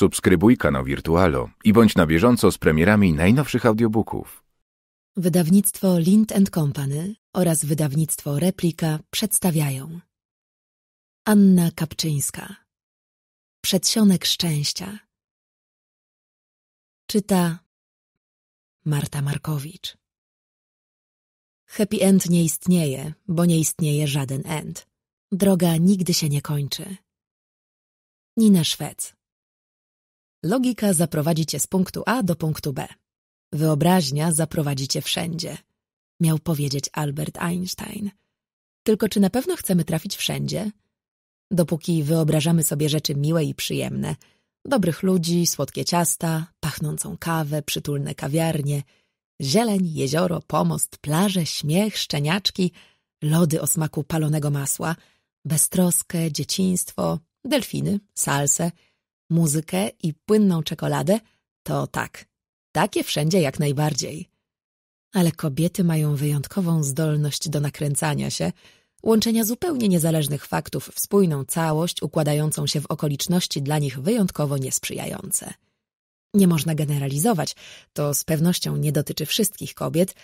Subskrybuj kanał Wirtualo i bądź na bieżąco z premierami najnowszych audiobooków. Wydawnictwo Lind Company oraz wydawnictwo Replika przedstawiają Anna Kapczyńska Przedsionek szczęścia Czyta Marta Markowicz Happy end nie istnieje, bo nie istnieje żaden end. Droga nigdy się nie kończy. Nina Szwec Logika zaprowadzi cię z punktu A do punktu B. Wyobraźnia zaprowadzi cię wszędzie, miał powiedzieć Albert Einstein. Tylko czy na pewno chcemy trafić wszędzie? Dopóki wyobrażamy sobie rzeczy miłe i przyjemne, dobrych ludzi, słodkie ciasta, pachnącą kawę, przytulne kawiarnie, zieleń, jezioro, pomost, plaże, śmiech, szczeniaczki, lody o smaku palonego masła, beztroskę, dzieciństwo, delfiny, salsę – muzykę i płynną czekoladę, to tak, takie wszędzie jak najbardziej. Ale kobiety mają wyjątkową zdolność do nakręcania się, łączenia zupełnie niezależnych faktów w spójną całość układającą się w okoliczności dla nich wyjątkowo niesprzyjające. Nie można generalizować, to z pewnością nie dotyczy wszystkich kobiet,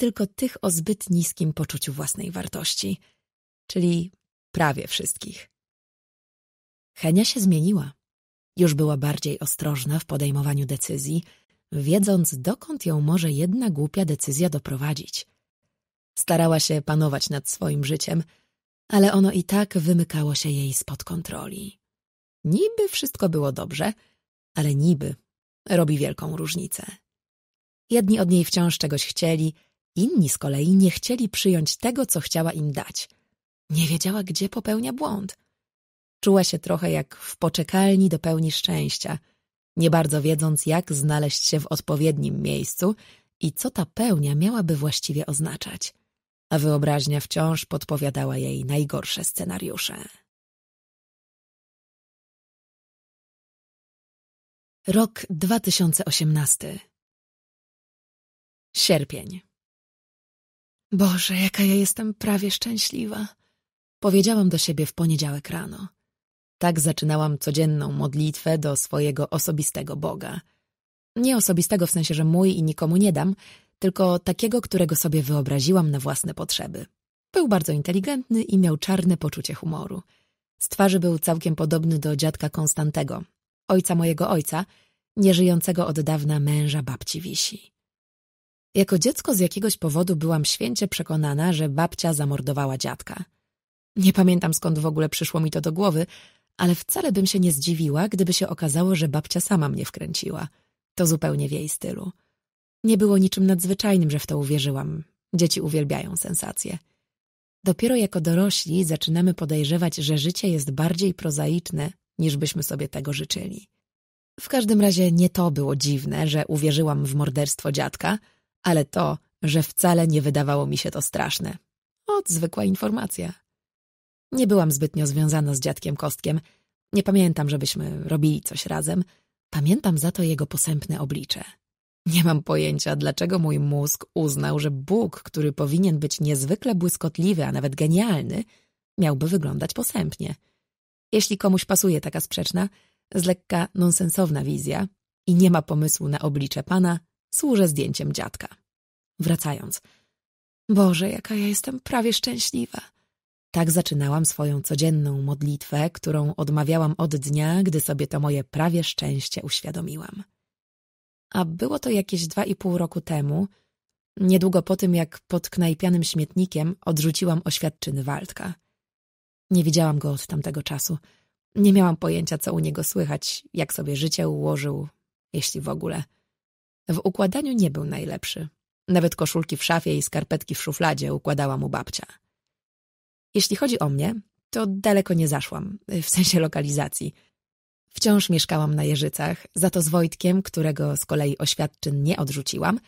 tylko tych o zbyt niskim poczuciu własnej wartości, czyli prawie wszystkich. Henia się zmieniła. Już była bardziej ostrożna w podejmowaniu decyzji, wiedząc dokąd ją może jedna głupia decyzja doprowadzić. Starała się panować nad swoim życiem, ale ono i tak wymykało się jej spod kontroli. Niby wszystko było dobrze, ale niby robi wielką różnicę. Jedni od niej wciąż czegoś chcieli, inni z kolei nie chcieli przyjąć tego, co chciała im dać. Nie wiedziała, gdzie popełnia błąd. Czuła się trochę jak w poczekalni do pełni szczęścia, nie bardzo wiedząc jak znaleźć się w odpowiednim miejscu i co ta pełnia miałaby właściwie oznaczać. A wyobraźnia wciąż podpowiadała jej najgorsze scenariusze. Rok 2018 Sierpień Boże, jaka ja jestem prawie szczęśliwa, powiedziałam do siebie w poniedziałek rano. Tak zaczynałam codzienną modlitwę do swojego osobistego Boga. Nie osobistego w sensie, że mój i nikomu nie dam, tylko takiego, którego sobie wyobraziłam na własne potrzeby. Był bardzo inteligentny i miał czarne poczucie humoru. Z twarzy był całkiem podobny do dziadka Konstantego, ojca mojego ojca, nieżyjącego od dawna męża babci Wisi. Jako dziecko z jakiegoś powodu byłam święcie przekonana, że babcia zamordowała dziadka. Nie pamiętam skąd w ogóle przyszło mi to do głowy, ale wcale bym się nie zdziwiła, gdyby się okazało, że babcia sama mnie wkręciła. To zupełnie w jej stylu. Nie było niczym nadzwyczajnym, że w to uwierzyłam. Dzieci uwielbiają sensacje. Dopiero jako dorośli zaczynamy podejrzewać, że życie jest bardziej prozaiczne, niż byśmy sobie tego życzyli. W każdym razie nie to było dziwne, że uwierzyłam w morderstwo dziadka, ale to, że wcale nie wydawało mi się to straszne. Od zwykła informacja. Nie byłam zbytnio związana z dziadkiem Kostkiem. Nie pamiętam, żebyśmy robili coś razem. Pamiętam za to jego posępne oblicze. Nie mam pojęcia, dlaczego mój mózg uznał, że Bóg, który powinien być niezwykle błyskotliwy, a nawet genialny, miałby wyglądać posępnie. Jeśli komuś pasuje taka sprzeczna, z lekka nonsensowna wizja i nie ma pomysłu na oblicze pana, służę zdjęciem dziadka. Wracając. Boże, jaka ja jestem prawie szczęśliwa. Tak zaczynałam swoją codzienną modlitwę, którą odmawiałam od dnia, gdy sobie to moje prawie szczęście uświadomiłam. A było to jakieś dwa i pół roku temu, niedługo po tym, jak pod knajpianym śmietnikiem odrzuciłam oświadczyny Waldka. Nie widziałam go od tamtego czasu. Nie miałam pojęcia, co u niego słychać, jak sobie życie ułożył, jeśli w ogóle. W układaniu nie był najlepszy. Nawet koszulki w szafie i skarpetki w szufladzie układała mu babcia. Jeśli chodzi o mnie, to daleko nie zaszłam, y, w sensie lokalizacji. Wciąż mieszkałam na Jeżycach, za to z Wojtkiem, którego z kolei oświadczyn nie odrzuciłam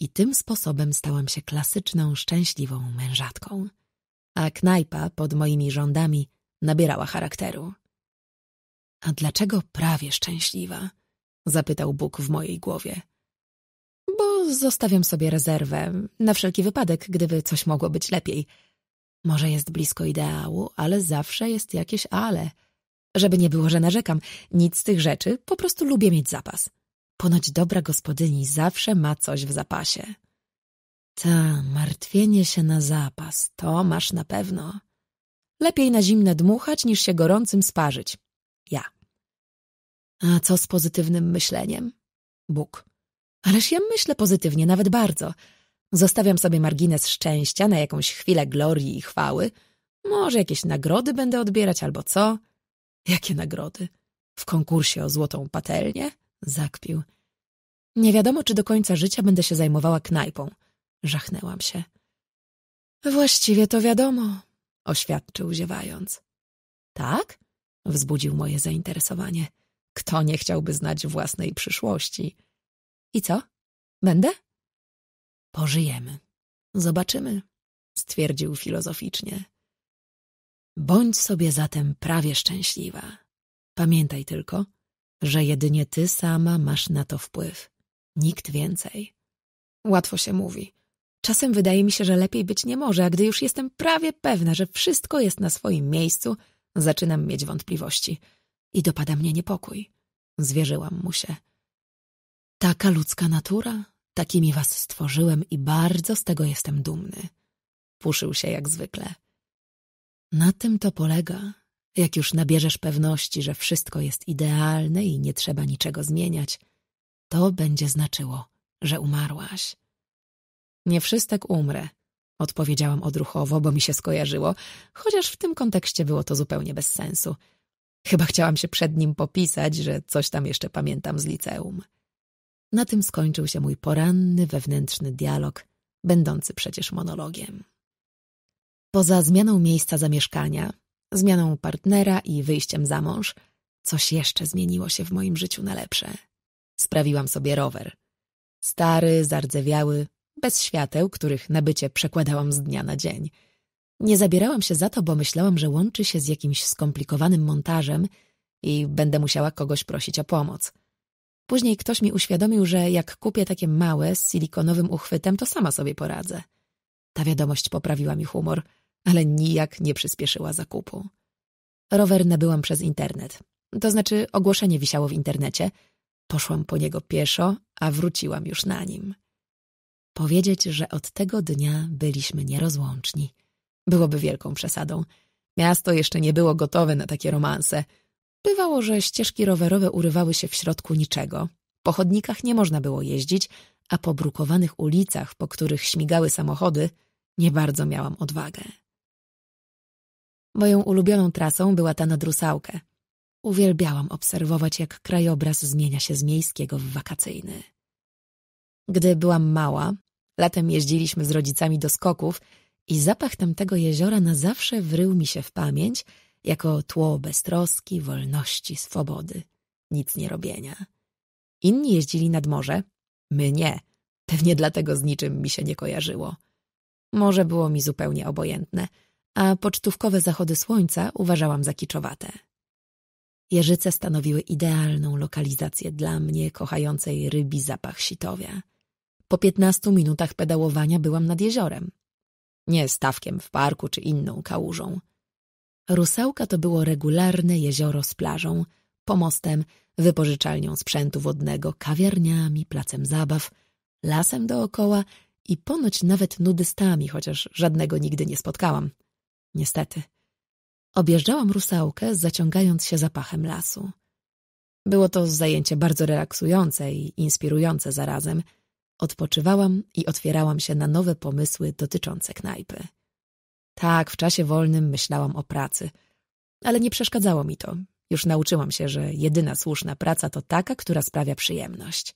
i tym sposobem stałam się klasyczną, szczęśliwą mężatką. A knajpa pod moimi rządami nabierała charakteru. A dlaczego prawie szczęśliwa? Zapytał Bóg w mojej głowie. Bo zostawiam sobie rezerwę, na wszelki wypadek, gdyby coś mogło być lepiej – może jest blisko ideału, ale zawsze jest jakieś ale. Żeby nie było, że narzekam, nic z tych rzeczy, po prostu lubię mieć zapas. Ponoć dobra gospodyni zawsze ma coś w zapasie. Ta, martwienie się na zapas, to masz na pewno. Lepiej na zimne dmuchać, niż się gorącym sparzyć. Ja. A co z pozytywnym myśleniem? Bóg. Ależ ja myślę pozytywnie, nawet bardzo. Zostawiam sobie margines szczęścia na jakąś chwilę glorii i chwały. Może jakieś nagrody będę odbierać albo co? Jakie nagrody? W konkursie o złotą patelnię? Zakpił. Nie wiadomo, czy do końca życia będę się zajmowała knajpą. Żachnęłam się. Właściwie to wiadomo, oświadczył ziewając. Tak? Wzbudził moje zainteresowanie. Kto nie chciałby znać własnej przyszłości? I co? Będę? Pożyjemy. Zobaczymy, stwierdził filozoficznie. Bądź sobie zatem prawie szczęśliwa. Pamiętaj tylko, że jedynie ty sama masz na to wpływ. Nikt więcej. Łatwo się mówi. Czasem wydaje mi się, że lepiej być nie może, a gdy już jestem prawie pewna, że wszystko jest na swoim miejscu, zaczynam mieć wątpliwości. I dopada mnie niepokój. Zwierzyłam mu się. Taka ludzka natura, Takimi was stworzyłem i bardzo z tego jestem dumny. Puszył się jak zwykle. Na tym to polega. Jak już nabierzesz pewności, że wszystko jest idealne i nie trzeba niczego zmieniać, to będzie znaczyło, że umarłaś. Nie wszystek umrę, odpowiedziałam odruchowo, bo mi się skojarzyło, chociaż w tym kontekście było to zupełnie bez sensu. Chyba chciałam się przed nim popisać, że coś tam jeszcze pamiętam z liceum. Na tym skończył się mój poranny wewnętrzny dialog, będący przecież monologiem. Poza zmianą miejsca zamieszkania, zmianą partnera i wyjściem za mąż, coś jeszcze zmieniło się w moim życiu na lepsze. Sprawiłam sobie rower. Stary, zardzewiały, bez świateł, których nabycie przekładałam z dnia na dzień. Nie zabierałam się za to, bo myślałam, że łączy się z jakimś skomplikowanym montażem i będę musiała kogoś prosić o pomoc – Później ktoś mi uświadomił, że jak kupię takie małe z silikonowym uchwytem, to sama sobie poradzę. Ta wiadomość poprawiła mi humor, ale nijak nie przyspieszyła zakupu. Rower nabyłam przez internet. To znaczy ogłoszenie wisiało w internecie. Poszłam po niego pieszo, a wróciłam już na nim. Powiedzieć, że od tego dnia byliśmy nierozłączni. Byłoby wielką przesadą. Miasto jeszcze nie było gotowe na takie romanse – Bywało, że ścieżki rowerowe urywały się w środku niczego. Po chodnikach nie można było jeździć, a po brukowanych ulicach, po których śmigały samochody, nie bardzo miałam odwagę. Moją ulubioną trasą była ta na Drusałkę. Uwielbiałam obserwować, jak krajobraz zmienia się z miejskiego w wakacyjny. Gdy byłam mała, latem jeździliśmy z rodzicami do skoków i zapach tamtego jeziora na zawsze wrył mi się w pamięć – jako tło beztroski, wolności, swobody, nic nie robienia. Inni jeździli nad morze, my nie. Pewnie dlatego z niczym mi się nie kojarzyło. Morze było mi zupełnie obojętne, a pocztówkowe zachody słońca uważałam za kiczowate. Jeżyce stanowiły idealną lokalizację dla mnie, kochającej rybi zapach sitowia. Po piętnastu minutach pedałowania byłam nad jeziorem. Nie stawkiem w parku czy inną kałużą. Rusałka to było regularne jezioro z plażą, pomostem, wypożyczalnią sprzętu wodnego, kawiarniami, placem zabaw, lasem dookoła i ponoć nawet nudystami, chociaż żadnego nigdy nie spotkałam. Niestety. Objeżdżałam rusałkę, zaciągając się zapachem lasu. Było to zajęcie bardzo relaksujące i inspirujące zarazem. Odpoczywałam i otwierałam się na nowe pomysły dotyczące knajpy. Tak, w czasie wolnym myślałam o pracy. Ale nie przeszkadzało mi to. Już nauczyłam się, że jedyna słuszna praca to taka, która sprawia przyjemność.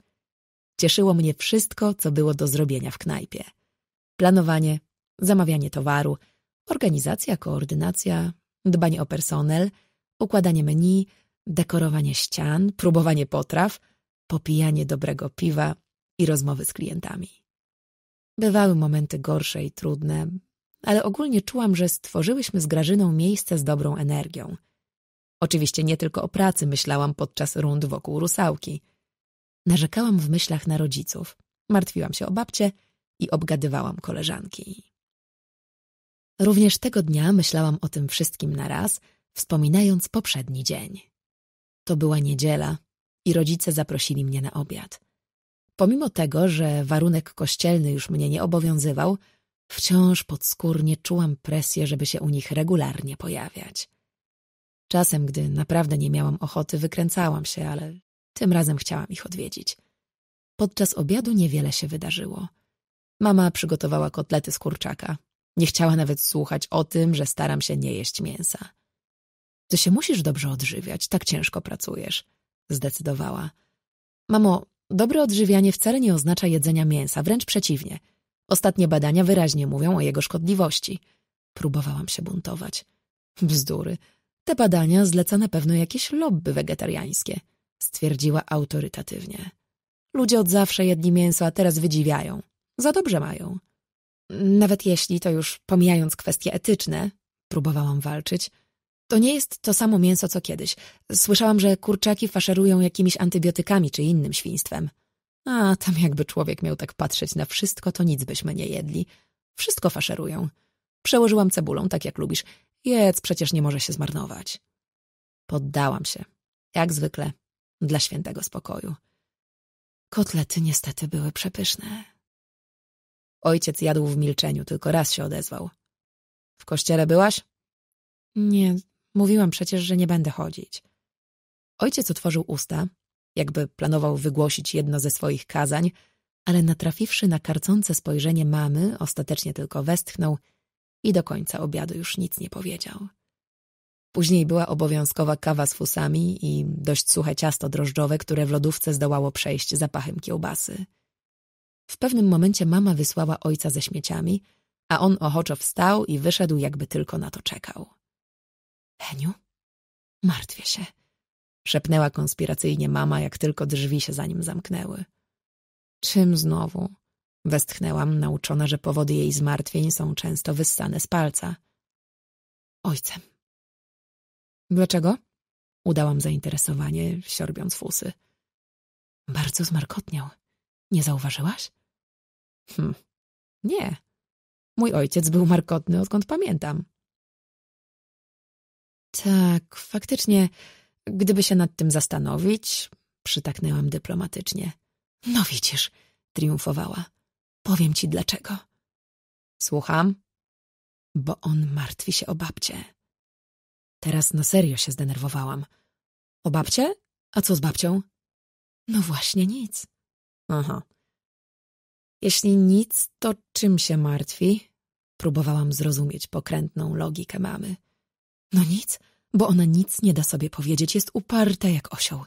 Cieszyło mnie wszystko, co było do zrobienia w knajpie. Planowanie, zamawianie towaru, organizacja, koordynacja, dbanie o personel, układanie menu, dekorowanie ścian, próbowanie potraw, popijanie dobrego piwa i rozmowy z klientami. Bywały momenty gorsze i trudne, ale ogólnie czułam, że stworzyłyśmy z Grażyną miejsce z dobrą energią. Oczywiście nie tylko o pracy myślałam podczas rund wokół rusałki. Narzekałam w myślach na rodziców, martwiłam się o babcie i obgadywałam koleżanki. Również tego dnia myślałam o tym wszystkim na raz, wspominając poprzedni dzień. To była niedziela i rodzice zaprosili mnie na obiad. Pomimo tego, że warunek kościelny już mnie nie obowiązywał, Wciąż podskórnie czułam presję, żeby się u nich regularnie pojawiać. Czasem, gdy naprawdę nie miałam ochoty, wykręcałam się, ale tym razem chciałam ich odwiedzić. Podczas obiadu niewiele się wydarzyło. Mama przygotowała kotlety z kurczaka. Nie chciała nawet słuchać o tym, że staram się nie jeść mięsa. Ty się musisz dobrze odżywiać, tak ciężko pracujesz, zdecydowała. Mamo, dobre odżywianie wcale nie oznacza jedzenia mięsa, wręcz przeciwnie – Ostatnie badania wyraźnie mówią o jego szkodliwości. Próbowałam się buntować. Bzdury. Te badania zleca na pewno jakieś lobby wegetariańskie, stwierdziła autorytatywnie. Ludzie od zawsze jedli mięso, a teraz wydziwiają. Za dobrze mają. Nawet jeśli, to już pomijając kwestie etyczne, próbowałam walczyć, to nie jest to samo mięso co kiedyś. Słyszałam, że kurczaki faszerują jakimiś antybiotykami czy innym świństwem. A tam jakby człowiek miał tak patrzeć na wszystko, to nic byśmy nie jedli. Wszystko faszerują. Przełożyłam cebulą, tak jak lubisz. Jedz, przecież nie może się zmarnować. Poddałam się. Jak zwykle. Dla świętego spokoju. Kotlety niestety były przepyszne. Ojciec jadł w milczeniu, tylko raz się odezwał. W kościele byłaś? Nie, mówiłam przecież, że nie będę chodzić. Ojciec otworzył usta, jakby planował wygłosić jedno ze swoich kazań, ale natrafiwszy na karcące spojrzenie mamy, ostatecznie tylko westchnął i do końca obiadu już nic nie powiedział. Później była obowiązkowa kawa z fusami i dość suche ciasto drożdżowe, które w lodówce zdołało przejść zapachem kiełbasy. W pewnym momencie mama wysłała ojca ze śmieciami, a on ochoczo wstał i wyszedł, jakby tylko na to czekał. Heniu, martwię się – Szepnęła konspiracyjnie mama, jak tylko drzwi się za nim zamknęły. Czym znowu? Westchnęłam, nauczona, że powody jej zmartwień są często wyssane z palca. Ojcem. Dlaczego? Udałam zainteresowanie, siorbiąc fusy. Bardzo zmarkotniał. Nie zauważyłaś? Hm, nie. Mój ojciec był markotny, odkąd pamiętam. Tak, faktycznie Gdyby się nad tym zastanowić, przytaknęłam dyplomatycznie. No widzisz, triumfowała. Powiem ci dlaczego. Słucham? Bo on martwi się o babcię. Teraz na serio się zdenerwowałam. O babcie? A co z babcią? No właśnie nic. Aha. Jeśli nic, to czym się martwi? Próbowałam zrozumieć pokrętną logikę mamy. No nic bo ona nic nie da sobie powiedzieć, jest uparta jak osioł.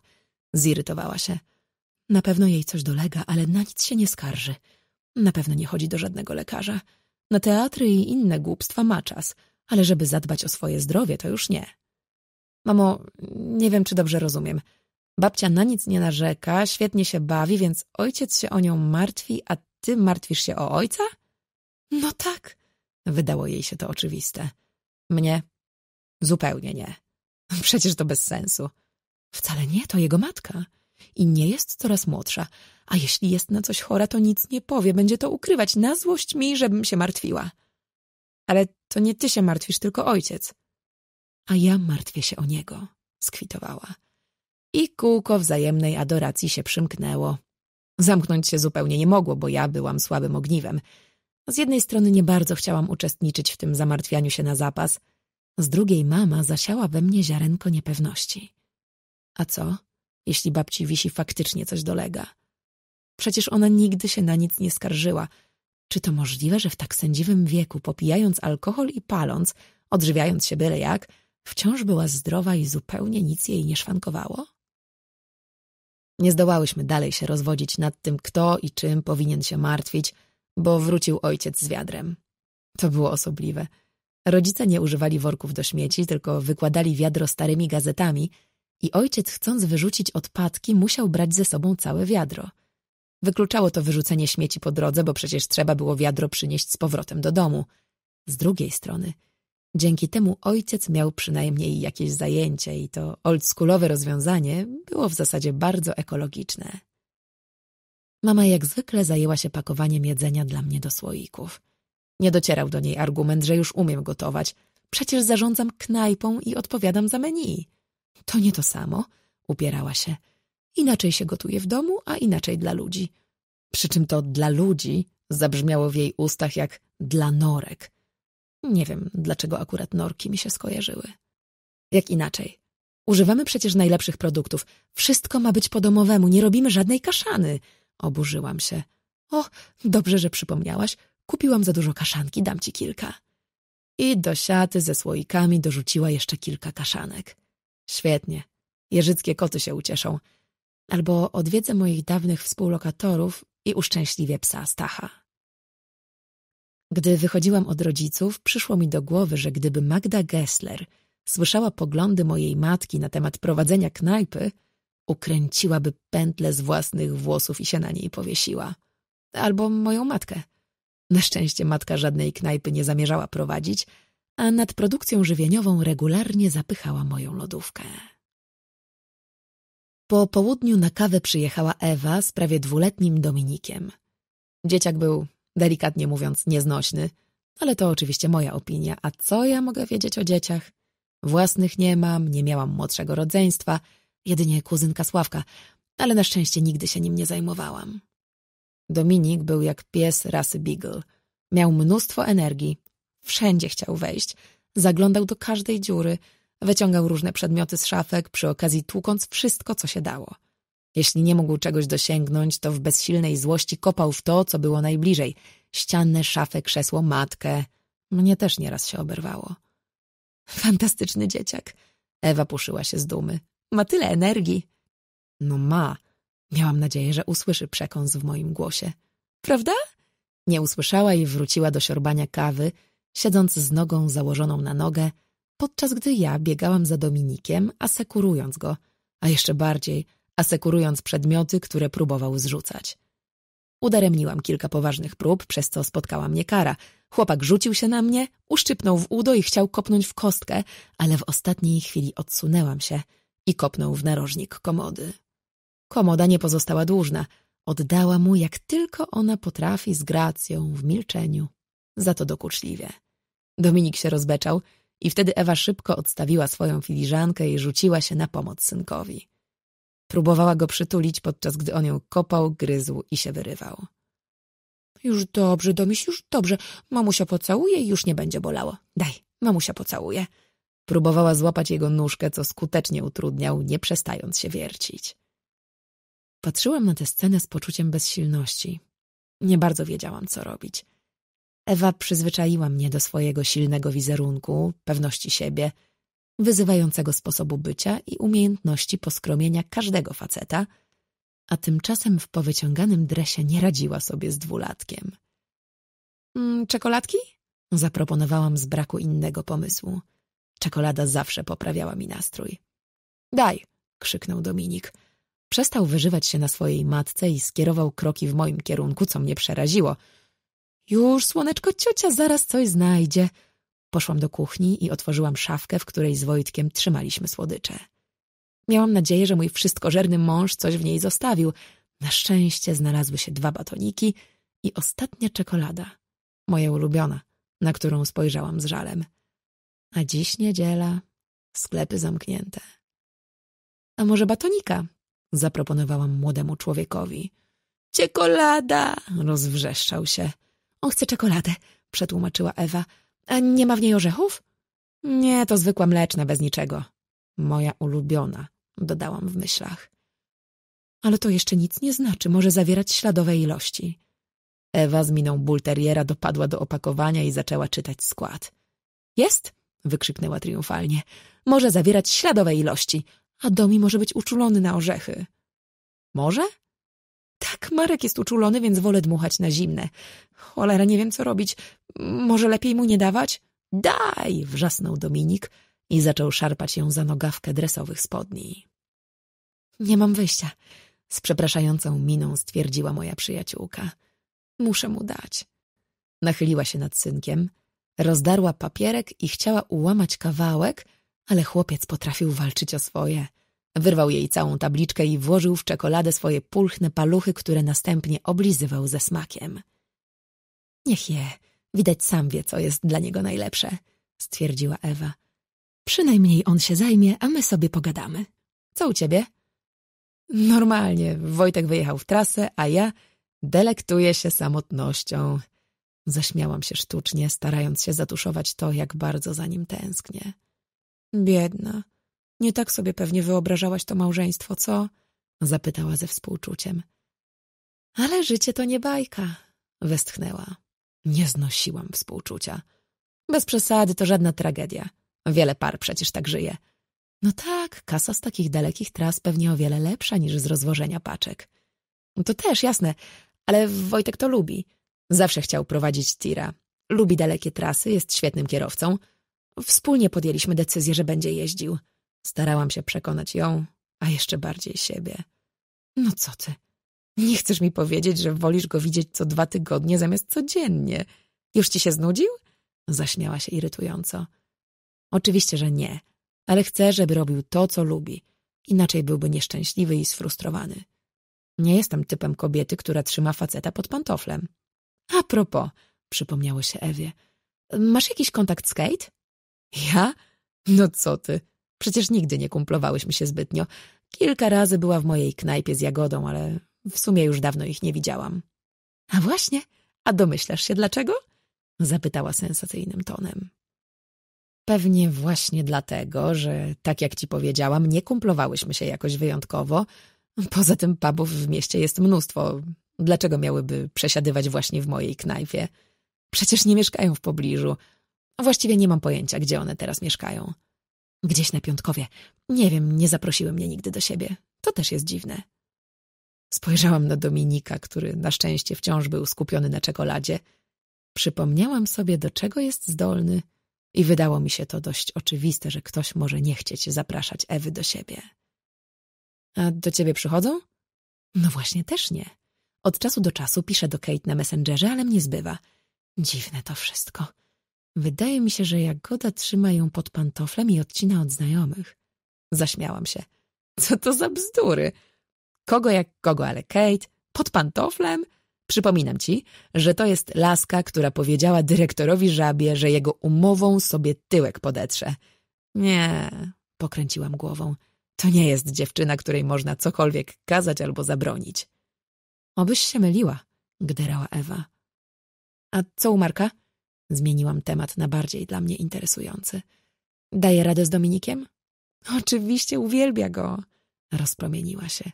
Zirytowała się. Na pewno jej coś dolega, ale na nic się nie skarży. Na pewno nie chodzi do żadnego lekarza. Na teatry i inne głupstwa ma czas, ale żeby zadbać o swoje zdrowie, to już nie. Mamo, nie wiem, czy dobrze rozumiem. Babcia na nic nie narzeka, świetnie się bawi, więc ojciec się o nią martwi, a ty martwisz się o ojca? No tak, wydało jej się to oczywiste. Mnie Zupełnie nie. Przecież to bez sensu. Wcale nie, to jego matka. I nie jest coraz młodsza. A jeśli jest na coś chora, to nic nie powie. Będzie to ukrywać na złość mi, żebym się martwiła. Ale to nie ty się martwisz, tylko ojciec. A ja martwię się o niego, skwitowała. I kółko wzajemnej adoracji się przymknęło. Zamknąć się zupełnie nie mogło, bo ja byłam słabym ogniwem. Z jednej strony nie bardzo chciałam uczestniczyć w tym zamartwianiu się na zapas – z drugiej mama zasiała we mnie ziarenko niepewności. A co, jeśli babci wisi faktycznie coś dolega? Przecież ona nigdy się na nic nie skarżyła. Czy to możliwe, że w tak sędziwym wieku, popijając alkohol i paląc, odżywiając się byle jak, wciąż była zdrowa i zupełnie nic jej nie szwankowało? Nie zdołałyśmy dalej się rozwodzić nad tym, kto i czym powinien się martwić, bo wrócił ojciec z wiadrem. To było osobliwe. Rodzice nie używali worków do śmieci, tylko wykładali wiadro starymi gazetami i ojciec, chcąc wyrzucić odpadki, musiał brać ze sobą całe wiadro. Wykluczało to wyrzucenie śmieci po drodze, bo przecież trzeba było wiadro przynieść z powrotem do domu. Z drugiej strony, dzięki temu ojciec miał przynajmniej jakieś zajęcie i to oldschoolowe rozwiązanie było w zasadzie bardzo ekologiczne. Mama jak zwykle zajęła się pakowaniem jedzenia dla mnie do słoików. Nie docierał do niej argument, że już umiem gotować. Przecież zarządzam knajpą i odpowiadam za menu. To nie to samo, upierała się. Inaczej się gotuje w domu, a inaczej dla ludzi. Przy czym to dla ludzi zabrzmiało w jej ustach jak dla norek. Nie wiem, dlaczego akurat norki mi się skojarzyły. Jak inaczej? Używamy przecież najlepszych produktów. Wszystko ma być po domowemu, nie robimy żadnej kaszany. Oburzyłam się. O, dobrze, że przypomniałaś. Kupiłam za dużo kaszanki, dam ci kilka. I do siaty ze słoikami dorzuciła jeszcze kilka kaszanek. Świetnie. Jeżyckie koty się ucieszą. Albo odwiedzę moich dawnych współlokatorów i uszczęśliwię psa Stacha. Gdy wychodziłam od rodziców, przyszło mi do głowy, że gdyby Magda Gessler słyszała poglądy mojej matki na temat prowadzenia knajpy, ukręciłaby pętle z własnych włosów i się na niej powiesiła. Albo moją matkę – na szczęście matka żadnej knajpy nie zamierzała prowadzić, a nad produkcją żywieniową regularnie zapychała moją lodówkę. Po południu na kawę przyjechała Ewa z prawie dwuletnim Dominikiem. Dzieciak był, delikatnie mówiąc, nieznośny, ale to oczywiście moja opinia, a co ja mogę wiedzieć o dzieciach? Własnych nie mam, nie miałam młodszego rodzeństwa, jedynie kuzynka Sławka, ale na szczęście nigdy się nim nie zajmowałam. Dominik był jak pies rasy Beagle. Miał mnóstwo energii. Wszędzie chciał wejść. Zaglądał do każdej dziury. Wyciągał różne przedmioty z szafek, przy okazji tłukąc wszystko, co się dało. Jeśli nie mógł czegoś dosięgnąć, to w bezsilnej złości kopał w to, co było najbliżej. Ścianę, szafę, krzesło, matkę. Mnie też nieraz się oberwało. Fantastyczny dzieciak. Ewa puszyła się z dumy. Ma tyle energii. No ma. Miałam nadzieję, że usłyszy przekąs w moim głosie. Prawda? Nie usłyszała i wróciła do siorbania kawy, siedząc z nogą założoną na nogę, podczas gdy ja biegałam za Dominikiem, asekurując go, a jeszcze bardziej asekurując przedmioty, które próbował zrzucać. Udaremniłam kilka poważnych prób, przez co spotkała mnie kara. Chłopak rzucił się na mnie, uszczypnął w udo i chciał kopnąć w kostkę, ale w ostatniej chwili odsunęłam się i kopnął w narożnik komody. Komoda nie pozostała dłużna. Oddała mu, jak tylko ona potrafi, z gracją, w milczeniu. Za to dokuczliwie. Dominik się rozbeczał i wtedy Ewa szybko odstawiła swoją filiżankę i rzuciła się na pomoc synkowi. Próbowała go przytulić, podczas gdy on ją kopał, gryzł i się wyrywał. Już dobrze, Domiś, już dobrze. Mamusia pocałuje i już nie będzie bolało. Daj, mamusia pocałuje. Próbowała złapać jego nóżkę, co skutecznie utrudniał, nie przestając się wiercić. Patrzyłam na tę scenę z poczuciem bezsilności. Nie bardzo wiedziałam, co robić. Ewa przyzwyczaiła mnie do swojego silnego wizerunku, pewności siebie, wyzywającego sposobu bycia i umiejętności poskromienia każdego faceta, a tymczasem w powyciąganym dresie nie radziła sobie z dwulatkiem. Mm, czekoladki? Zaproponowałam z braku innego pomysłu. Czekolada zawsze poprawiała mi nastrój. Daj, krzyknął Dominik. Przestał wyżywać się na swojej matce i skierował kroki w moim kierunku, co mnie przeraziło. Już, słoneczko, ciocia zaraz coś znajdzie. Poszłam do kuchni i otworzyłam szafkę, w której z Wojtkiem trzymaliśmy słodycze. Miałam nadzieję, że mój wszystkożerny mąż coś w niej zostawił. Na szczęście znalazły się dwa batoniki i ostatnia czekolada. Moja ulubiona, na którą spojrzałam z żalem. A dziś niedziela, sklepy zamknięte. A może batonika? zaproponowałam młodemu człowiekowi. Czekolada! rozwrzeszczał się. On chce czekoladę, przetłumaczyła Ewa. A nie ma w niej orzechów? Nie, to zwykła mleczna, bez niczego. Moja ulubiona, dodałam w myślach. Ale to jeszcze nic nie znaczy, może zawierać śladowe ilości. Ewa z miną bulteriera dopadła do opakowania i zaczęła czytać skład. Jest? wykrzyknęła triumfalnie. Może zawierać śladowe ilości a Domi może być uczulony na orzechy. Może? Tak, Marek jest uczulony, więc wolę dmuchać na zimne. Cholera, nie wiem co robić. Może lepiej mu nie dawać? Daj! wrzasnął Dominik i zaczął szarpać ją za nogawkę dresowych spodni. Nie mam wyjścia, z przepraszającą miną stwierdziła moja przyjaciółka. Muszę mu dać. Nachyliła się nad synkiem, rozdarła papierek i chciała ułamać kawałek, ale chłopiec potrafił walczyć o swoje. Wyrwał jej całą tabliczkę i włożył w czekoladę swoje pulchne paluchy, które następnie oblizywał ze smakiem. Niech je, widać sam wie, co jest dla niego najlepsze, stwierdziła Ewa. Przynajmniej on się zajmie, a my sobie pogadamy. Co u ciebie? Normalnie, Wojtek wyjechał w trasę, a ja delektuję się samotnością. Zaśmiałam się sztucznie, starając się zatuszować to, jak bardzo za nim tęsknię. Biedna. Nie tak sobie pewnie wyobrażałaś to małżeństwo, co? Zapytała ze współczuciem. Ale życie to nie bajka, westchnęła. Nie znosiłam współczucia. Bez przesady to żadna tragedia. Wiele par przecież tak żyje. No tak, kasa z takich dalekich tras pewnie o wiele lepsza niż z rozwożenia paczek. To też, jasne, ale Wojtek to lubi. Zawsze chciał prowadzić tira. Lubi dalekie trasy, jest świetnym kierowcą. Wspólnie podjęliśmy decyzję, że będzie jeździł. Starałam się przekonać ją, a jeszcze bardziej siebie. No co ty? Nie chcesz mi powiedzieć, że wolisz go widzieć co dwa tygodnie zamiast codziennie. Już ci się znudził? Zaśmiała się irytująco. Oczywiście, że nie, ale chcę, żeby robił to, co lubi. Inaczej byłby nieszczęśliwy i sfrustrowany. Nie jestem typem kobiety, która trzyma faceta pod pantoflem. A propos, przypomniało się Ewie. Masz jakiś kontakt z Kate? Ja? No co ty. Przecież nigdy nie kumplowałyśmy się zbytnio. Kilka razy była w mojej knajpie z Jagodą, ale w sumie już dawno ich nie widziałam. A właśnie, a domyślasz się dlaczego? Zapytała sensacyjnym tonem. Pewnie właśnie dlatego, że, tak jak ci powiedziałam, nie kumplowałyśmy się jakoś wyjątkowo. Poza tym pubów w mieście jest mnóstwo. Dlaczego miałyby przesiadywać właśnie w mojej knajpie? Przecież nie mieszkają w pobliżu właściwie nie mam pojęcia, gdzie one teraz mieszkają. Gdzieś na Piątkowie. Nie wiem, nie zaprosiły mnie nigdy do siebie. To też jest dziwne. Spojrzałam na Dominika, który na szczęście wciąż był skupiony na czekoladzie. Przypomniałam sobie, do czego jest zdolny i wydało mi się to dość oczywiste, że ktoś może nie chcieć zapraszać Ewy do siebie. A do ciebie przychodzą? No właśnie też nie. Od czasu do czasu piszę do Kate na Messengerze, ale mnie zbywa. Dziwne to wszystko. Wydaje mi się, że Jagoda trzyma ją pod pantoflem i odcina od znajomych. Zaśmiałam się. Co to za bzdury? Kogo jak kogo, ale Kate? Pod pantoflem? Przypominam ci, że to jest laska, która powiedziała dyrektorowi żabie, że jego umową sobie tyłek podetrze. Nie, pokręciłam głową. To nie jest dziewczyna, której można cokolwiek kazać albo zabronić. Obyś się myliła, gderała Ewa. A co u Marka? Zmieniłam temat na bardziej dla mnie interesujący. Daje radę z Dominikiem? Oczywiście, uwielbia go. Rozpromieniła się.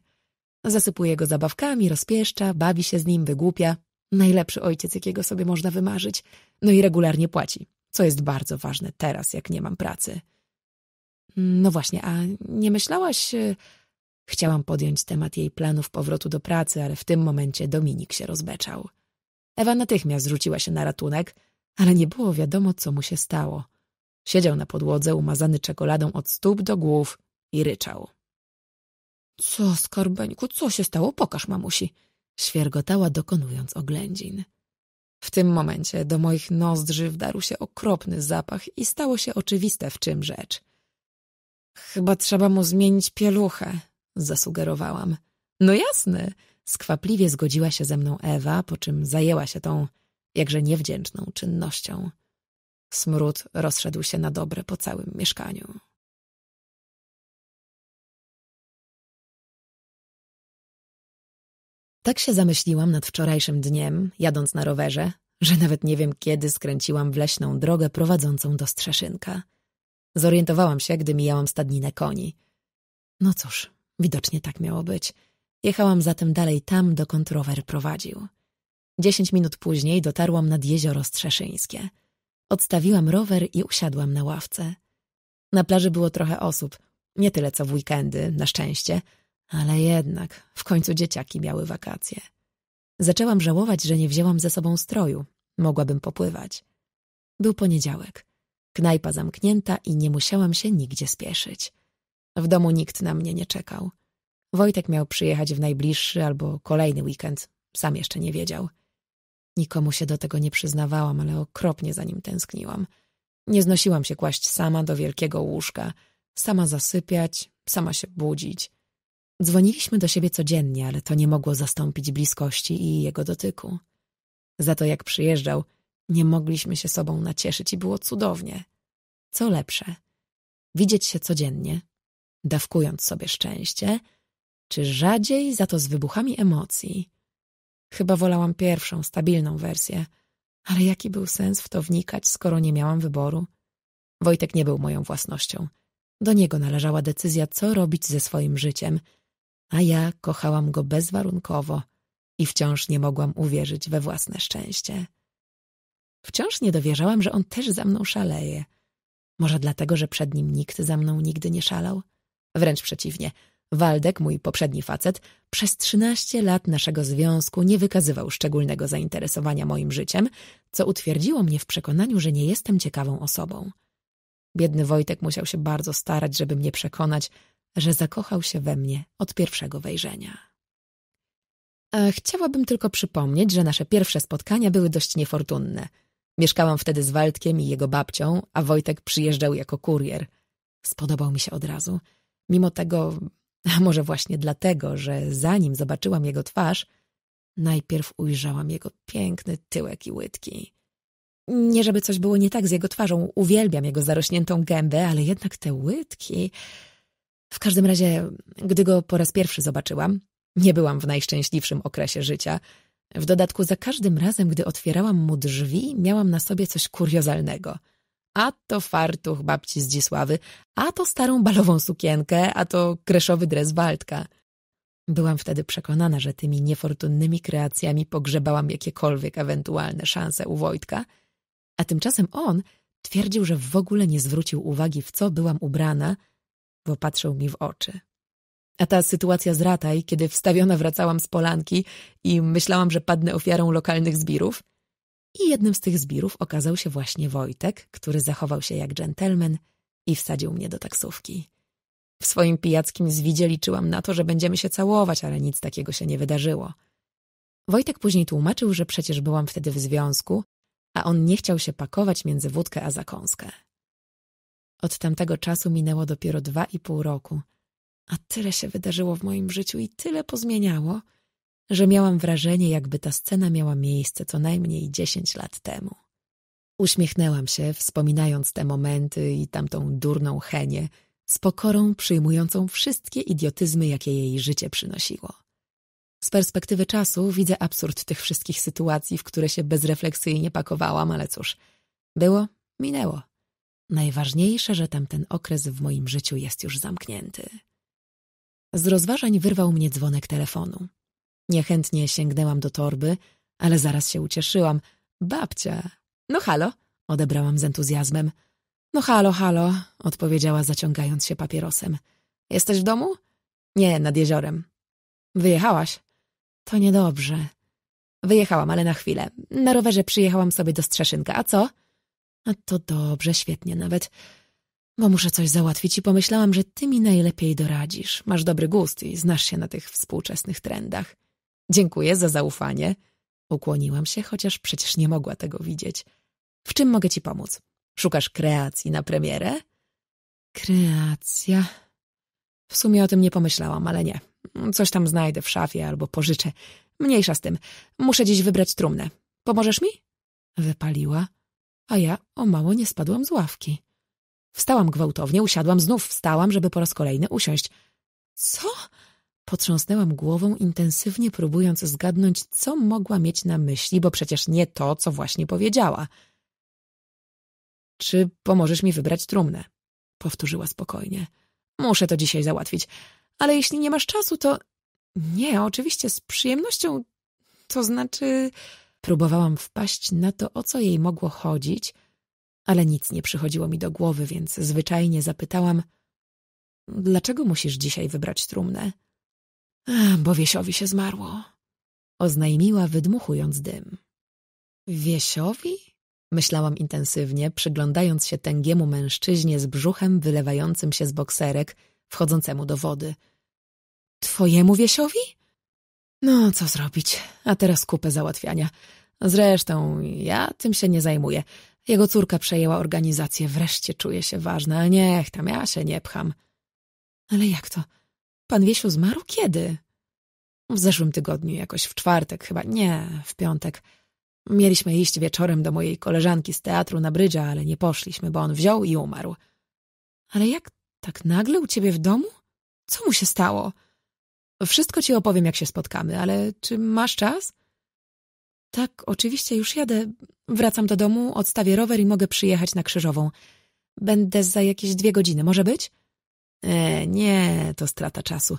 Zasypuje go zabawkami, rozpieszcza, bawi się z nim, wygłupia. Najlepszy ojciec, jakiego sobie można wymarzyć. No i regularnie płaci, co jest bardzo ważne teraz, jak nie mam pracy. No właśnie, a nie myślałaś... E, chciałam podjąć temat jej planów powrotu do pracy, ale w tym momencie Dominik się rozbeczał. Ewa natychmiast rzuciła się na ratunek, ale nie było wiadomo, co mu się stało. Siedział na podłodze umazany czekoladą od stóp do głów i ryczał. Co, skarbeńku, co się stało? Pokaż mamusi. Świergotała, dokonując oględzin. W tym momencie do moich nozdrzy wdarł się okropny zapach i stało się oczywiste, w czym rzecz. Chyba trzeba mu zmienić pieluchę, zasugerowałam. No jasne, skwapliwie zgodziła się ze mną Ewa, po czym zajęła się tą jakże niewdzięczną czynnością. Smród rozszedł się na dobre po całym mieszkaniu. Tak się zamyśliłam nad wczorajszym dniem, jadąc na rowerze, że nawet nie wiem kiedy skręciłam w leśną drogę prowadzącą do Strzeszynka. Zorientowałam się, gdy mijałam stadninę koni. No cóż, widocznie tak miało być. Jechałam zatem dalej tam, dokąd rower prowadził. Dziesięć minut później dotarłam nad jezioro Strzeszyńskie. Odstawiłam rower i usiadłam na ławce. Na plaży było trochę osób, nie tyle co w weekendy, na szczęście, ale jednak w końcu dzieciaki miały wakacje. Zaczęłam żałować, że nie wzięłam ze sobą stroju. Mogłabym popływać. Był poniedziałek. Knajpa zamknięta i nie musiałam się nigdzie spieszyć. W domu nikt na mnie nie czekał. Wojtek miał przyjechać w najbliższy albo kolejny weekend. Sam jeszcze nie wiedział. Nikomu się do tego nie przyznawałam, ale okropnie za nim tęskniłam. Nie znosiłam się kłaść sama do wielkiego łóżka, sama zasypiać, sama się budzić. Dzwoniliśmy do siebie codziennie, ale to nie mogło zastąpić bliskości i jego dotyku. Za to jak przyjeżdżał, nie mogliśmy się sobą nacieszyć i było cudownie. Co lepsze, widzieć się codziennie, dawkując sobie szczęście, czy rzadziej za to z wybuchami emocji – Chyba wolałam pierwszą, stabilną wersję. Ale jaki był sens w to wnikać, skoro nie miałam wyboru? Wojtek nie był moją własnością. Do niego należała decyzja, co robić ze swoim życiem, a ja kochałam go bezwarunkowo i wciąż nie mogłam uwierzyć we własne szczęście. Wciąż nie dowierzałam, że on też za mną szaleje. Może dlatego, że przed nim nikt za mną nigdy nie szalał? Wręcz przeciwnie – Waldek, mój poprzedni facet, przez 13 lat naszego związku nie wykazywał szczególnego zainteresowania moim życiem, co utwierdziło mnie w przekonaniu, że nie jestem ciekawą osobą. Biedny Wojtek musiał się bardzo starać, żeby mnie przekonać, że zakochał się we mnie od pierwszego wejrzenia. Chciałabym tylko przypomnieć, że nasze pierwsze spotkania były dość niefortunne. Mieszkałam wtedy z Waldkiem i jego babcią, a Wojtek przyjeżdżał jako kurier. Spodobał mi się od razu. Mimo tego a może właśnie dlatego, że zanim zobaczyłam jego twarz, najpierw ujrzałam jego piękny tyłek i łydki. Nie żeby coś było nie tak z jego twarzą, uwielbiam jego zarośniętą gębę, ale jednak te łydki... W każdym razie, gdy go po raz pierwszy zobaczyłam, nie byłam w najszczęśliwszym okresie życia. W dodatku za każdym razem, gdy otwierałam mu drzwi, miałam na sobie coś kuriozalnego – a to fartuch babci Zdzisławy, a to starą balową sukienkę, a to kreszowy dres Waldka. Byłam wtedy przekonana, że tymi niefortunnymi kreacjami pogrzebałam jakiekolwiek ewentualne szanse u Wojtka, a tymczasem on twierdził, że w ogóle nie zwrócił uwagi, w co byłam ubrana, bo patrzył mi w oczy. A ta sytuacja z Rataj, kiedy wstawiona wracałam z Polanki i myślałam, że padnę ofiarą lokalnych zbirów – i jednym z tych zbirów okazał się właśnie Wojtek, który zachował się jak dżentelmen i wsadził mnie do taksówki. W swoim pijackim zwidzie liczyłam na to, że będziemy się całować, ale nic takiego się nie wydarzyło. Wojtek później tłumaczył, że przecież byłam wtedy w związku, a on nie chciał się pakować między wódkę a zakąskę. Od tamtego czasu minęło dopiero dwa i pół roku, a tyle się wydarzyło w moim życiu i tyle pozmieniało – że miałam wrażenie, jakby ta scena miała miejsce co najmniej dziesięć lat temu. Uśmiechnęłam się, wspominając te momenty i tamtą durną Henię, z pokorą przyjmującą wszystkie idiotyzmy, jakie jej życie przynosiło. Z perspektywy czasu widzę absurd tych wszystkich sytuacji, w które się bezrefleksyjnie pakowałam, ale cóż, było, minęło. Najważniejsze, że tamten okres w moim życiu jest już zamknięty. Z rozważań wyrwał mnie dzwonek telefonu. Niechętnie sięgnęłam do torby, ale zaraz się ucieszyłam. Babcia! No halo! Odebrałam z entuzjazmem. No halo, halo! Odpowiedziała zaciągając się papierosem. Jesteś w domu? Nie, nad jeziorem. Wyjechałaś? To niedobrze. Wyjechałam, ale na chwilę. Na rowerze przyjechałam sobie do Strzeszynka. A co? A to dobrze, świetnie nawet. Bo muszę coś załatwić i pomyślałam, że ty mi najlepiej doradzisz. Masz dobry gust i znasz się na tych współczesnych trendach. Dziękuję za zaufanie. Ukłoniłam się, chociaż przecież nie mogła tego widzieć. W czym mogę ci pomóc? Szukasz kreacji na premierę? Kreacja... W sumie o tym nie pomyślałam, ale nie. Coś tam znajdę w szafie albo pożyczę. Mniejsza z tym. Muszę dziś wybrać trumnę. Pomożesz mi? Wypaliła, a ja o mało nie spadłam z ławki. Wstałam gwałtownie, usiadłam, znów wstałam, żeby po raz kolejny usiąść. Co? Potrząsnęłam głową, intensywnie próbując zgadnąć, co mogła mieć na myśli, bo przecież nie to, co właśnie powiedziała. Czy pomożesz mi wybrać trumnę? Powtórzyła spokojnie. Muszę to dzisiaj załatwić, ale jeśli nie masz czasu, to... Nie, oczywiście, z przyjemnością... To znaczy... Próbowałam wpaść na to, o co jej mogło chodzić, ale nic nie przychodziło mi do głowy, więc zwyczajnie zapytałam... Dlaczego musisz dzisiaj wybrać trumnę? Bo Wiesiowi się zmarło. Oznajmiła, wydmuchując dym. Wiesiowi? Myślałam intensywnie, przyglądając się tęgiemu mężczyźnie z brzuchem wylewającym się z bokserek, wchodzącemu do wody. Twojemu Wiesiowi? No, co zrobić? A teraz kupę załatwiania. Zresztą ja tym się nie zajmuję. Jego córka przejęła organizację, wreszcie czuję się ważna. Niech tam, ja się nie pcham. Ale jak to? Pan Wiesiu zmarł kiedy? W zeszłym tygodniu, jakoś w czwartek chyba. Nie, w piątek. Mieliśmy iść wieczorem do mojej koleżanki z teatru na Brydzia, ale nie poszliśmy, bo on wziął i umarł. Ale jak tak nagle u ciebie w domu? Co mu się stało? Wszystko ci opowiem, jak się spotkamy, ale czy masz czas? Tak, oczywiście, już jadę. Wracam do domu, odstawię rower i mogę przyjechać na Krzyżową. Będę za jakieś dwie godziny, może być? E, nie, to strata czasu.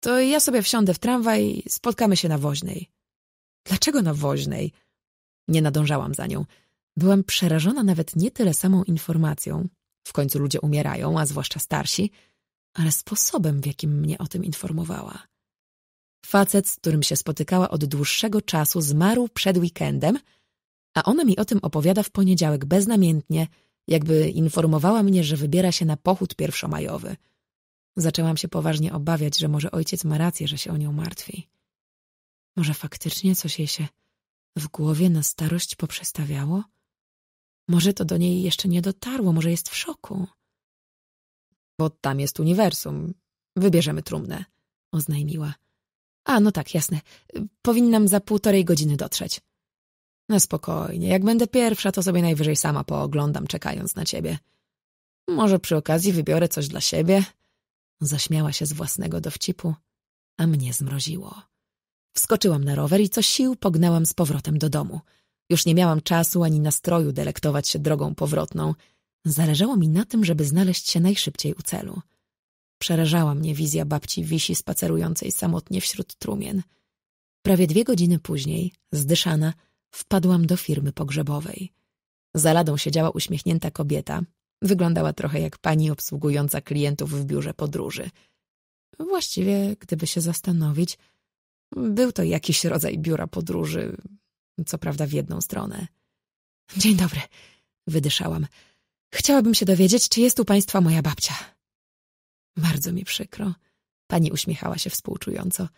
To ja sobie wsiądę w tramwaj, spotkamy się na woźnej. Dlaczego na woźnej? Nie nadążałam za nią. Byłam przerażona nawet nie tyle samą informacją. W końcu ludzie umierają, a zwłaszcza starsi, ale sposobem, w jakim mnie o tym informowała. Facet, z którym się spotykała od dłuższego czasu, zmarł przed weekendem, a ona mi o tym opowiada w poniedziałek beznamiętnie, jakby informowała mnie, że wybiera się na pochód pierwszomajowy. Zaczęłam się poważnie obawiać, że może ojciec ma rację, że się o nią martwi. Może faktycznie coś jej się w głowie na starość poprzestawiało? Może to do niej jeszcze nie dotarło, może jest w szoku. Bo tam jest uniwersum. Wybierzemy trumnę, oznajmiła. A, no tak, jasne. Powinnam za półtorej godziny dotrzeć. No spokojnie, jak będę pierwsza, to sobie najwyżej sama pooglądam, czekając na ciebie. Może przy okazji wybiorę coś dla siebie? Zaśmiała się z własnego dowcipu, a mnie zmroziło. Wskoczyłam na rower i co sił pognałam z powrotem do domu. Już nie miałam czasu ani nastroju delektować się drogą powrotną. Zależało mi na tym, żeby znaleźć się najszybciej u celu. Przerażała mnie wizja babci Wisi spacerującej samotnie wśród trumien. Prawie dwie godziny później, zdyszana, wpadłam do firmy pogrzebowej. Za ladą siedziała uśmiechnięta kobieta. Wyglądała trochę jak pani obsługująca klientów w biurze podróży. Właściwie, gdyby się zastanowić, był to jakiś rodzaj biura podróży, co prawda w jedną stronę. Dzień dobry, wydyszałam. Chciałabym się dowiedzieć, czy jest u państwa moja babcia. Bardzo mi przykro. Pani uśmiechała się współczująco.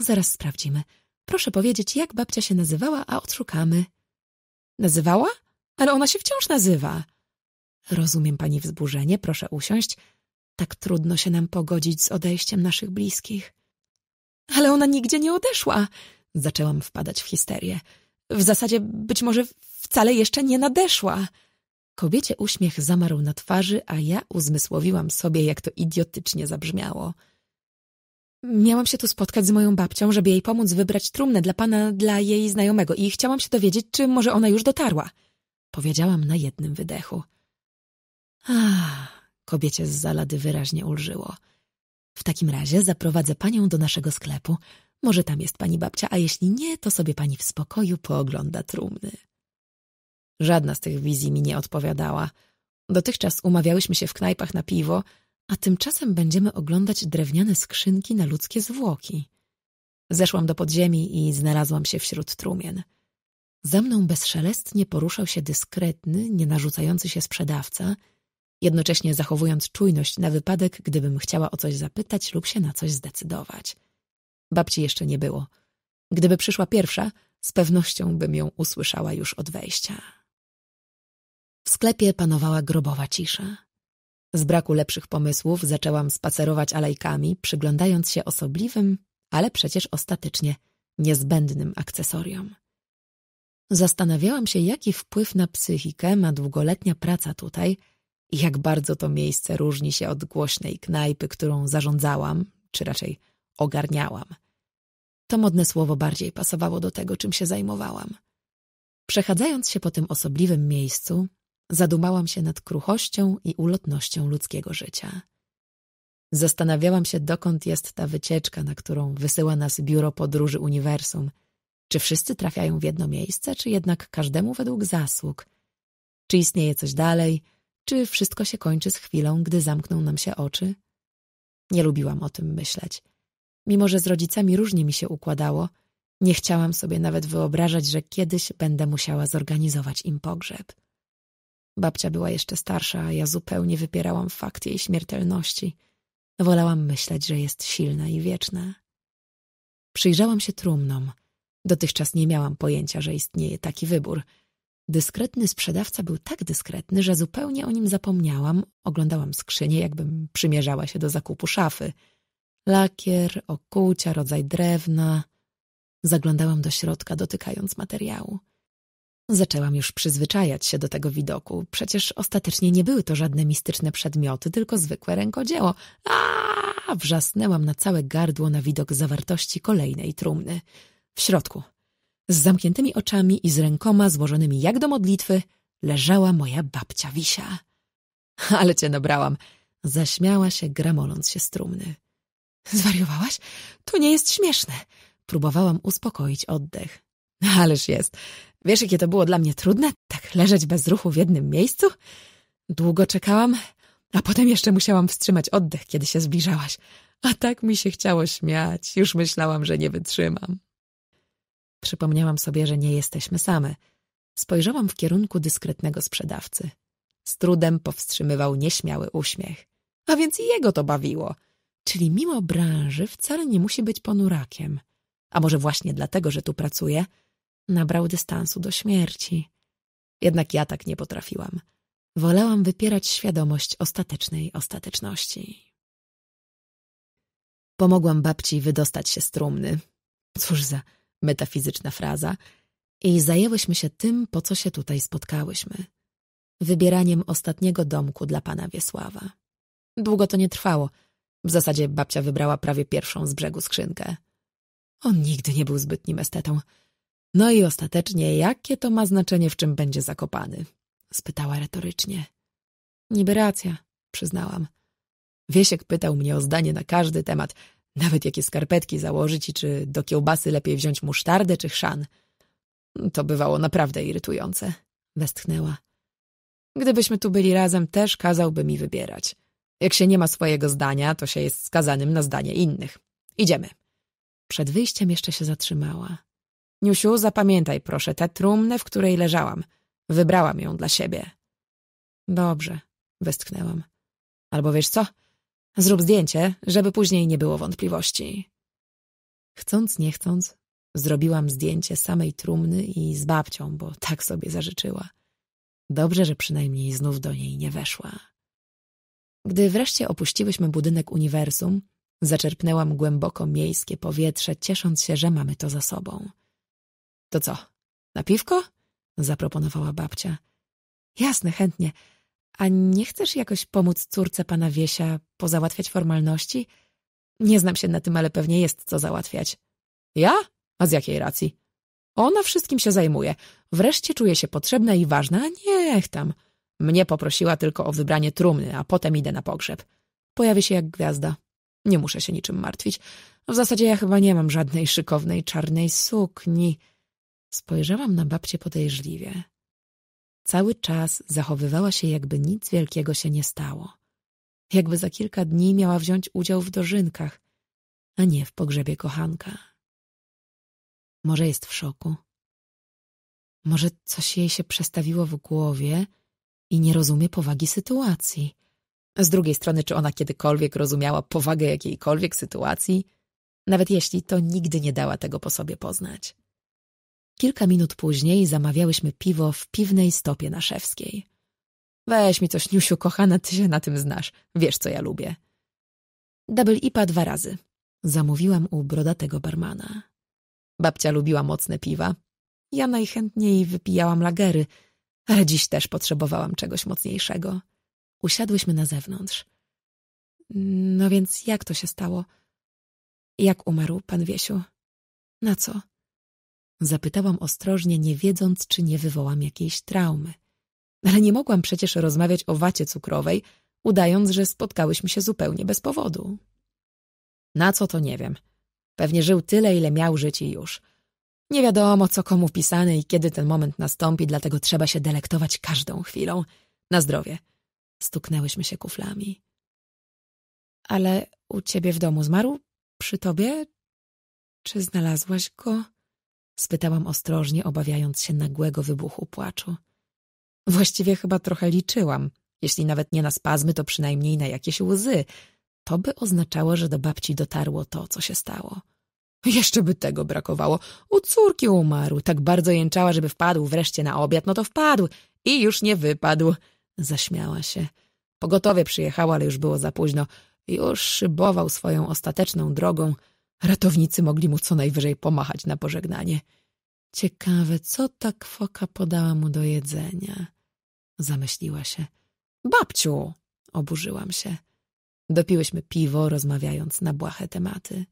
Zaraz sprawdzimy. Proszę powiedzieć, jak babcia się nazywała, a odszukamy. Nazywała? Ale ona się wciąż nazywa. Rozumiem pani wzburzenie, proszę usiąść. Tak trudno się nam pogodzić z odejściem naszych bliskich. Ale ona nigdzie nie odeszła. Zaczęłam wpadać w histerię. W zasadzie być może wcale jeszcze nie nadeszła. Kobiecie uśmiech zamarł na twarzy, a ja uzmysłowiłam sobie, jak to idiotycznie zabrzmiało. Miałam się tu spotkać z moją babcią, żeby jej pomóc wybrać trumnę dla pana, dla jej znajomego i chciałam się dowiedzieć, czy może ona już dotarła. Powiedziałam na jednym wydechu. Ah, kobiecie z zalady wyraźnie ulżyło. W takim razie zaprowadzę panią do naszego sklepu. Może tam jest pani babcia, a jeśli nie, to sobie pani w spokoju poogląda trumny. Żadna z tych wizji mi nie odpowiadała. Dotychczas umawiałyśmy się w knajpach na piwo, a tymczasem będziemy oglądać drewniane skrzynki na ludzkie zwłoki. Zeszłam do podziemi i znalazłam się wśród trumien. Za mną bezszelestnie poruszał się dyskretny, nienarzucający się sprzedawca, jednocześnie zachowując czujność na wypadek, gdybym chciała o coś zapytać lub się na coś zdecydować. Babci jeszcze nie było. Gdyby przyszła pierwsza, z pewnością bym ją usłyszała już od wejścia. W sklepie panowała grobowa cisza. Z braku lepszych pomysłów zaczęłam spacerować alejkami, przyglądając się osobliwym, ale przecież ostatecznie niezbędnym akcesoriom. Zastanawiałam się, jaki wpływ na psychikę ma długoletnia praca tutaj i jak bardzo to miejsce różni się od głośnej knajpy, którą zarządzałam, czy raczej ogarniałam. To modne słowo bardziej pasowało do tego, czym się zajmowałam. Przechadzając się po tym osobliwym miejscu, Zadumałam się nad kruchością i ulotnością ludzkiego życia. Zastanawiałam się, dokąd jest ta wycieczka, na którą wysyła nas biuro podróży uniwersum. Czy wszyscy trafiają w jedno miejsce, czy jednak każdemu według zasług? Czy istnieje coś dalej? Czy wszystko się kończy z chwilą, gdy zamkną nam się oczy? Nie lubiłam o tym myśleć. Mimo, że z rodzicami różnie mi się układało, nie chciałam sobie nawet wyobrażać, że kiedyś będę musiała zorganizować im pogrzeb. Babcia była jeszcze starsza, a ja zupełnie wypierałam fakt jej śmiertelności. Wolałam myśleć, że jest silna i wieczna. Przyjrzałam się trumnom. Dotychczas nie miałam pojęcia, że istnieje taki wybór. Dyskretny sprzedawca był tak dyskretny, że zupełnie o nim zapomniałam. Oglądałam skrzynię, jakbym przymierzała się do zakupu szafy. Lakier, okucia, rodzaj drewna. Zaglądałam do środka, dotykając materiału. Zaczęłam już przyzwyczajać się do tego widoku. Przecież ostatecznie nie były to żadne mistyczne przedmioty, tylko zwykłe rękodzieło. A! Wrzasnęłam na całe gardło na widok zawartości kolejnej trumny. W środku, z zamkniętymi oczami i z rękoma złożonymi jak do modlitwy, leżała moja babcia Wisia. Ale cię nabrałam. Zaśmiała się, gramoląc się z trumny. Zwariowałaś? To nie jest śmieszne. Próbowałam uspokoić oddech. Ależ jest. Wiesz, jakie to było dla mnie trudne? Tak leżeć bez ruchu w jednym miejscu? Długo czekałam, a potem jeszcze musiałam wstrzymać oddech, kiedy się zbliżałaś. A tak mi się chciało śmiać. Już myślałam, że nie wytrzymam. Przypomniałam sobie, że nie jesteśmy same. Spojrzałam w kierunku dyskretnego sprzedawcy. Z trudem powstrzymywał nieśmiały uśmiech. A więc i jego to bawiło. Czyli mimo branży wcale nie musi być ponurakiem. A może właśnie dlatego, że tu pracuje, Nabrał dystansu do śmierci. Jednak ja tak nie potrafiłam. Wolałam wypierać świadomość ostatecznej ostateczności. Pomogłam babci wydostać się z trumny. Cóż za metafizyczna fraza. I zajęłyśmy się tym, po co się tutaj spotkałyśmy. Wybieraniem ostatniego domku dla pana Wiesława. Długo to nie trwało. W zasadzie babcia wybrała prawie pierwszą z brzegu skrzynkę. On nigdy nie był zbytnim estetą. No i ostatecznie, jakie to ma znaczenie, w czym będzie zakopany? Spytała retorycznie. Niby racja, przyznałam. Wiesiek pytał mnie o zdanie na każdy temat, nawet jakie skarpetki założyć i czy do kiełbasy lepiej wziąć musztardę czy chrzan. To bywało naprawdę irytujące, westchnęła. Gdybyśmy tu byli razem, też kazałby mi wybierać. Jak się nie ma swojego zdania, to się jest skazanym na zdanie innych. Idziemy. Przed wyjściem jeszcze się zatrzymała. Niusiu, zapamiętaj proszę tę trumnę, w której leżałam. Wybrałam ją dla siebie. Dobrze, westchnęłam. Albo wiesz co? Zrób zdjęcie, żeby później nie było wątpliwości. Chcąc, nie chcąc, zrobiłam zdjęcie samej trumny i z babcią, bo tak sobie zażyczyła. Dobrze, że przynajmniej znów do niej nie weszła. Gdy wreszcie opuściłyśmy budynek uniwersum, zaczerpnęłam głęboko miejskie powietrze, ciesząc się, że mamy to za sobą. To co, na piwko? zaproponowała babcia. Jasne, chętnie. A nie chcesz jakoś pomóc córce pana Wiesia pozałatwiać formalności? Nie znam się na tym, ale pewnie jest co załatwiać. Ja? A z jakiej racji? Ona wszystkim się zajmuje. Wreszcie czuje się potrzebna i ważna, a niech tam. Mnie poprosiła tylko o wybranie trumny, a potem idę na pogrzeb. Pojawi się jak gwiazda. Nie muszę się niczym martwić. W zasadzie ja chyba nie mam żadnej szykownej czarnej sukni. Spojrzałam na babcię podejrzliwie. Cały czas zachowywała się, jakby nic wielkiego się nie stało. Jakby za kilka dni miała wziąć udział w dożynkach, a nie w pogrzebie kochanka. Może jest w szoku. Może coś jej się przestawiło w głowie i nie rozumie powagi sytuacji. Z drugiej strony, czy ona kiedykolwiek rozumiała powagę jakiejkolwiek sytuacji? Nawet jeśli to nigdy nie dała tego po sobie poznać. Kilka minut później zamawiałyśmy piwo w piwnej stopie na Szewskiej. Weź mi coś, Niusiu, kochana, ty się na tym znasz. Wiesz, co ja lubię. Double IPA dwa razy. Zamówiłam u brodatego barmana. Babcia lubiła mocne piwa. Ja najchętniej wypijałam lagery, ale dziś też potrzebowałam czegoś mocniejszego. Usiadłyśmy na zewnątrz. No więc jak to się stało? Jak umarł pan Wiesiu? Na co? Zapytałam ostrożnie, nie wiedząc, czy nie wywołam jakiejś traumy. Ale nie mogłam przecież rozmawiać o wacie cukrowej, udając, że spotkałyśmy się zupełnie bez powodu. Na co to nie wiem. Pewnie żył tyle, ile miał żyć i już. Nie wiadomo, co komu pisane i kiedy ten moment nastąpi, dlatego trzeba się delektować każdą chwilą. Na zdrowie. Stuknęłyśmy się kuflami. Ale u ciebie w domu zmarł? Przy tobie? Czy znalazłaś go? Spytałam ostrożnie, obawiając się nagłego wybuchu płaczu. Właściwie chyba trochę liczyłam. Jeśli nawet nie na spazmy, to przynajmniej na jakieś łzy. To by oznaczało, że do babci dotarło to, co się stało. Jeszcze by tego brakowało. U córki umarł. Tak bardzo jęczała, żeby wpadł wreszcie na obiad. No to wpadł i już nie wypadł. Zaśmiała się. Pogotowie przyjechało, ale już było za późno. Już szybował swoją ostateczną drogą. Ratownicy mogli mu co najwyżej pomachać na pożegnanie. Ciekawe, co ta kwoka podała mu do jedzenia. Zamyśliła się. Babciu! Oburzyłam się. Dopiłyśmy piwo, rozmawiając na błahe tematy.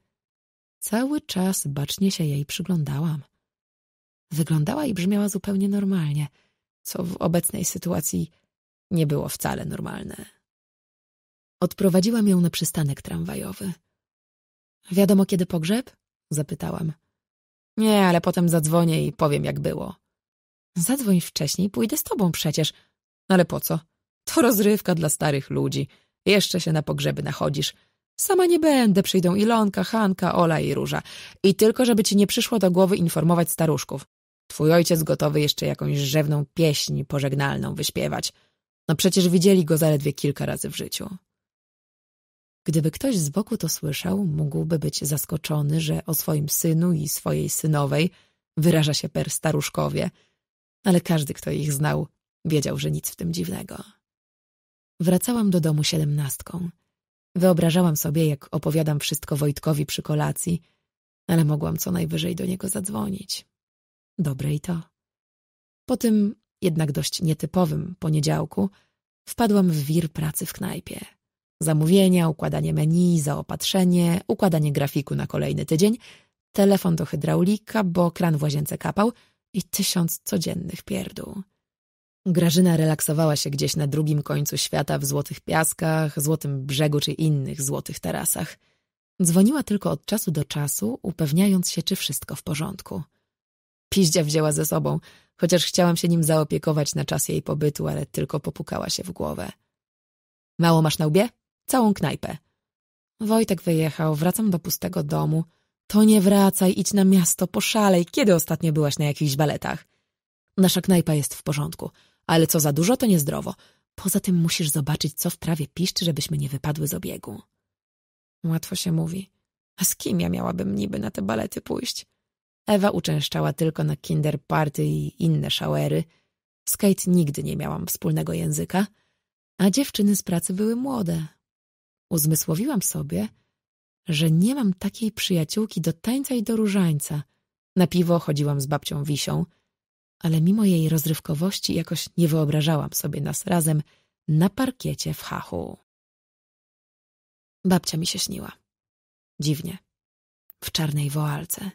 Cały czas bacznie się jej przyglądałam. Wyglądała i brzmiała zupełnie normalnie, co w obecnej sytuacji nie było wcale normalne. Odprowadziłam ją na przystanek tramwajowy. Wiadomo, kiedy pogrzeb? Zapytałam. Nie, ale potem zadzwonię i powiem, jak było. Zadzwoń wcześniej, pójdę z tobą przecież. No ale po co? To rozrywka dla starych ludzi. Jeszcze się na pogrzeby nachodzisz. Sama nie będę, przyjdą Ilonka, Hanka, Ola i Róża. I tylko, żeby ci nie przyszło do głowy informować staruszków. Twój ojciec gotowy jeszcze jakąś rzewną pieśń pożegnalną wyśpiewać. No przecież widzieli go zaledwie kilka razy w życiu. Gdyby ktoś z boku to słyszał, mógłby być zaskoczony, że o swoim synu i swojej synowej wyraża się per staruszkowie, ale każdy, kto ich znał, wiedział, że nic w tym dziwnego. Wracałam do domu siedemnastką. Wyobrażałam sobie, jak opowiadam wszystko Wojtkowi przy kolacji, ale mogłam co najwyżej do niego zadzwonić. Dobre i to. Po tym, jednak dość nietypowym, poniedziałku wpadłam w wir pracy w knajpie. Zamówienia, układanie menu, zaopatrzenie, układanie grafiku na kolejny tydzień, telefon do hydraulika, bo kran w łazience kapał i tysiąc codziennych pierdół. Grażyna relaksowała się gdzieś na drugim końcu świata w Złotych Piaskach, Złotym Brzegu czy innych złotych tarasach. Dzwoniła tylko od czasu do czasu, upewniając się, czy wszystko w porządku. Piździa wzięła ze sobą, chociaż chciałam się nim zaopiekować na czas jej pobytu, ale tylko popukała się w głowę. Mało masz na łbie? Całą knajpę. Wojtek wyjechał, wracam do pustego domu. To nie wracaj, idź na miasto, poszalej. Kiedy ostatnio byłaś na jakichś baletach? Nasza knajpa jest w porządku, ale co za dużo, to niezdrowo. Poza tym musisz zobaczyć, co w trawie piszczy, żebyśmy nie wypadły z obiegu. Łatwo się mówi. A z kim ja miałabym niby na te balety pójść? Ewa uczęszczała tylko na kinderparty i inne szałery. Skate nigdy nie miałam wspólnego języka, a dziewczyny z pracy były młode, Uzmysłowiłam sobie, że nie mam takiej przyjaciółki do tańca i do różańca. Na piwo chodziłam z babcią Wisią, ale mimo jej rozrywkowości jakoś nie wyobrażałam sobie nas razem na parkiecie w hachu. Babcia mi się śniła. Dziwnie. W czarnej woalce.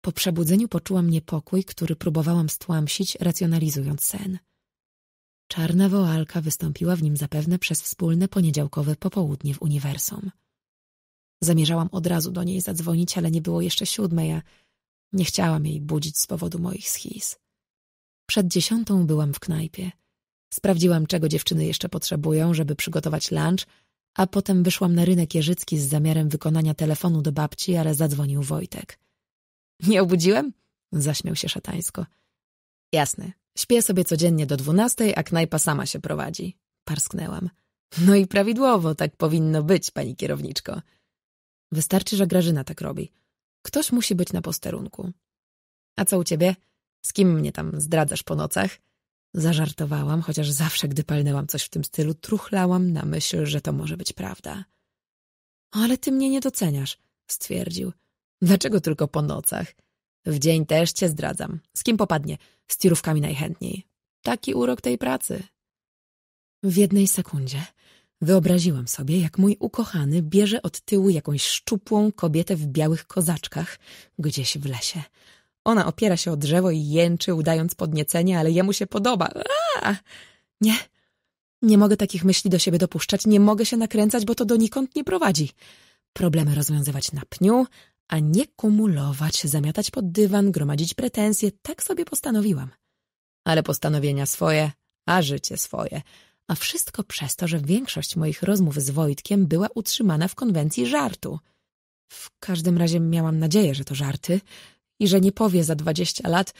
Po przebudzeniu poczułam niepokój, który próbowałam stłamsić, racjonalizując sen. Czarna woalka wystąpiła w nim zapewne przez wspólne poniedziałkowe popołudnie w uniwersum. Zamierzałam od razu do niej zadzwonić, ale nie było jeszcze siódmej, a nie chciałam jej budzić z powodu moich schiz. Przed dziesiątą byłam w knajpie. Sprawdziłam, czego dziewczyny jeszcze potrzebują, żeby przygotować lunch, a potem wyszłam na rynek jeżycki z zamiarem wykonania telefonu do babci, ale zadzwonił Wojtek. — Nie obudziłem? — zaśmiał się szatańsko. — Jasne, Śpię sobie codziennie do dwunastej, a knajpa sama się prowadzi. Parsknęłam. No i prawidłowo, tak powinno być, pani kierowniczko. Wystarczy, że Grażyna tak robi. Ktoś musi być na posterunku. A co u ciebie? Z kim mnie tam zdradzasz po nocach? Zażartowałam, chociaż zawsze, gdy palnęłam coś w tym stylu, truchlałam na myśl, że to może być prawda. Ale ty mnie nie doceniasz, stwierdził. Dlaczego tylko po nocach? W dzień też cię zdradzam. Z kim popadnie? Z tirówkami najchętniej. Taki urok tej pracy. W jednej sekundzie wyobraziłam sobie, jak mój ukochany bierze od tyłu jakąś szczupłą kobietę w białych kozaczkach gdzieś w lesie. Ona opiera się o drzewo i jęczy, udając podniecenie, ale jemu się podoba. Aaaa! Nie, nie mogę takich myśli do siebie dopuszczać, nie mogę się nakręcać, bo to donikąd nie prowadzi. Problemy rozwiązywać na pniu, a nie kumulować, zamiatać pod dywan, gromadzić pretensje, tak sobie postanowiłam. Ale postanowienia swoje, a życie swoje. A wszystko przez to, że większość moich rozmów z Wojtkiem była utrzymana w konwencji żartu. W każdym razie miałam nadzieję, że to żarty i że nie powie za dwadzieścia lat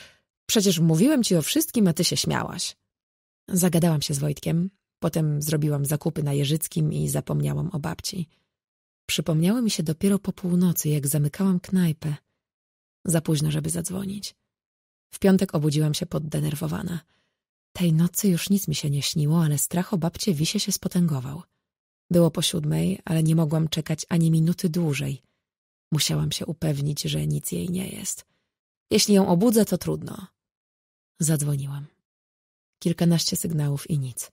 przecież mówiłem ci o wszystkim, a ty się śmiałaś. Zagadałam się z Wojtkiem, potem zrobiłam zakupy na Jerzyckim i zapomniałam o babci. Przypomniały mi się dopiero po północy, jak zamykałam knajpę. Za późno, żeby zadzwonić. W piątek obudziłam się poddenerwowana. Tej nocy już nic mi się nie śniło, ale strach o babcie Wisie się spotęgował. Było po siódmej, ale nie mogłam czekać ani minuty dłużej. Musiałam się upewnić, że nic jej nie jest. Jeśli ją obudzę, to trudno. Zadzwoniłam. Kilkanaście sygnałów i nic.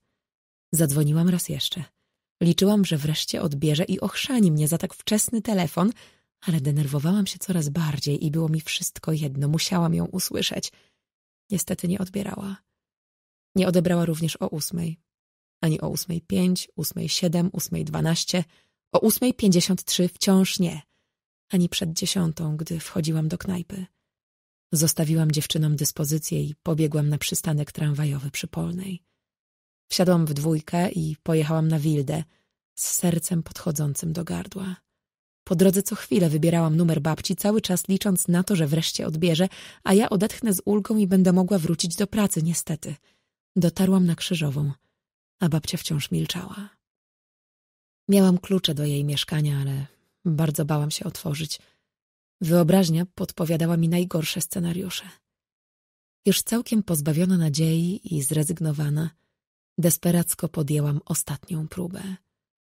Zadzwoniłam raz jeszcze. Liczyłam, że wreszcie odbierze i ochrzani mnie za tak wczesny telefon, ale denerwowałam się coraz bardziej i było mi wszystko jedno, musiałam ją usłyszeć. Niestety nie odbierała. Nie odebrała również o ósmej. Ani o ósmej pięć, ósmej siedem, ósmej dwanaście, o ósmej pięćdziesiąt trzy wciąż nie. Ani przed dziesiątą, gdy wchodziłam do knajpy. Zostawiłam dziewczynom dyspozycję i pobiegłam na przystanek tramwajowy przy Polnej. Wsiadłam w dwójkę i pojechałam na Wildę, z sercem podchodzącym do gardła. Po drodze co chwilę wybierałam numer babci, cały czas licząc na to, że wreszcie odbierze, a ja odetchnę z ulgą i będę mogła wrócić do pracy, niestety. Dotarłam na krzyżową, a babcia wciąż milczała. Miałam klucze do jej mieszkania, ale bardzo bałam się otworzyć. Wyobraźnia podpowiadała mi najgorsze scenariusze. Już całkiem pozbawiona nadziei i zrezygnowana – Desperacko podjęłam ostatnią próbę.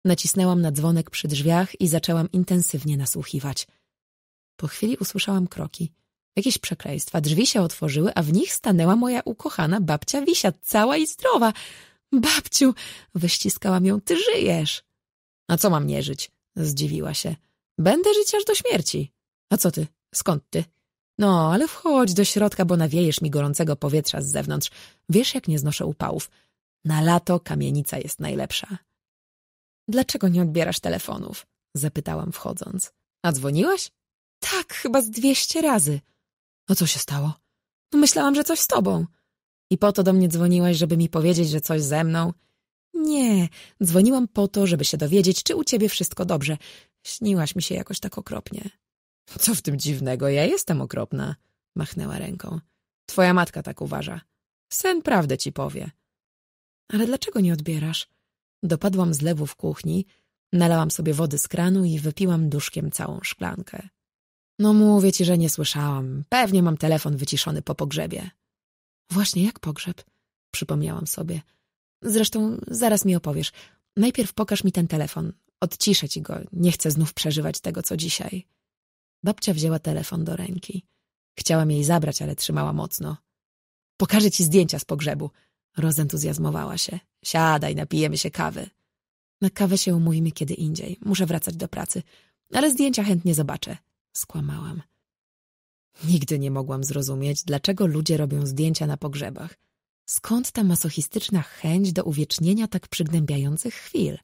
Nacisnęłam na dzwonek przy drzwiach i zaczęłam intensywnie nasłuchiwać. Po chwili usłyszałam kroki. Jakieś przekleństwa. Drzwi się otworzyły, a w nich stanęła moja ukochana babcia Wisia, cała i zdrowa. Babciu, wyściskałam ją, ty żyjesz. A co mam nie żyć? Zdziwiła się. Będę żyć aż do śmierci. A co ty? Skąd ty? No, ale wchodź do środka, bo nawiejesz mi gorącego powietrza z zewnątrz. Wiesz, jak nie znoszę upałów. Na lato kamienica jest najlepsza. Dlaczego nie odbierasz telefonów? Zapytałam wchodząc. A dzwoniłaś? Tak, chyba z dwieście razy. No co się stało? No myślałam, że coś z tobą. I po to do mnie dzwoniłaś, żeby mi powiedzieć, że coś ze mną? Nie, dzwoniłam po to, żeby się dowiedzieć, czy u ciebie wszystko dobrze. Śniłaś mi się jakoś tak okropnie. Co w tym dziwnego, ja jestem okropna, machnęła ręką. Twoja matka tak uważa. Sen prawdę ci powie. Ale dlaczego nie odbierasz? Dopadłam z lewu w kuchni, nalałam sobie wody z kranu i wypiłam duszkiem całą szklankę. No mówię ci, że nie słyszałam. Pewnie mam telefon wyciszony po pogrzebie. Właśnie jak pogrzeb? Przypomniałam sobie. Zresztą zaraz mi opowiesz. Najpierw pokaż mi ten telefon. Odciszę ci go. Nie chcę znów przeżywać tego, co dzisiaj. Babcia wzięła telefon do ręki. Chciałam jej zabrać, ale trzymała mocno. Pokażę ci zdjęcia z pogrzebu. Rozentuzjazmowała się. Siadaj, napijemy się kawy. Na kawę się umówimy kiedy indziej. Muszę wracać do pracy. Ale zdjęcia chętnie zobaczę. Skłamałam. Nigdy nie mogłam zrozumieć, dlaczego ludzie robią zdjęcia na pogrzebach. Skąd ta masochistyczna chęć do uwiecznienia tak przygnębiających chwil?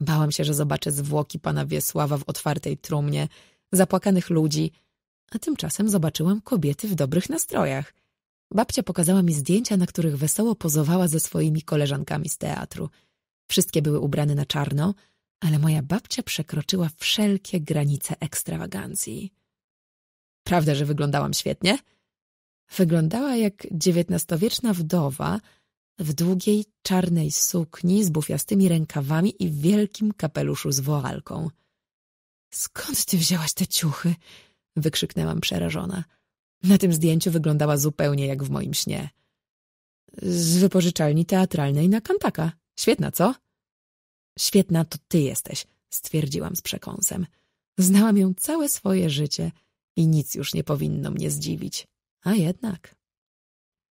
Bałam się, że zobaczę zwłoki pana Wiesława w otwartej trumnie, zapłakanych ludzi, a tymczasem zobaczyłam kobiety w dobrych nastrojach – Babcia pokazała mi zdjęcia, na których wesoło pozowała ze swoimi koleżankami z teatru. Wszystkie były ubrane na czarno, ale moja babcia przekroczyła wszelkie granice ekstrawagancji. Prawda, że wyglądałam świetnie? Wyglądała jak dziewiętnastowieczna wdowa w długiej, czarnej sukni z bufiastymi rękawami i wielkim kapeluszu z woalką. Skąd ty wzięłaś te ciuchy? Wykrzyknęłam przerażona. Na tym zdjęciu wyglądała zupełnie jak w moim śnie. Z wypożyczalni teatralnej na Kantaka. Świetna, co? Świetna to ty jesteś, stwierdziłam z przekąsem. Znałam ją całe swoje życie i nic już nie powinno mnie zdziwić. A jednak...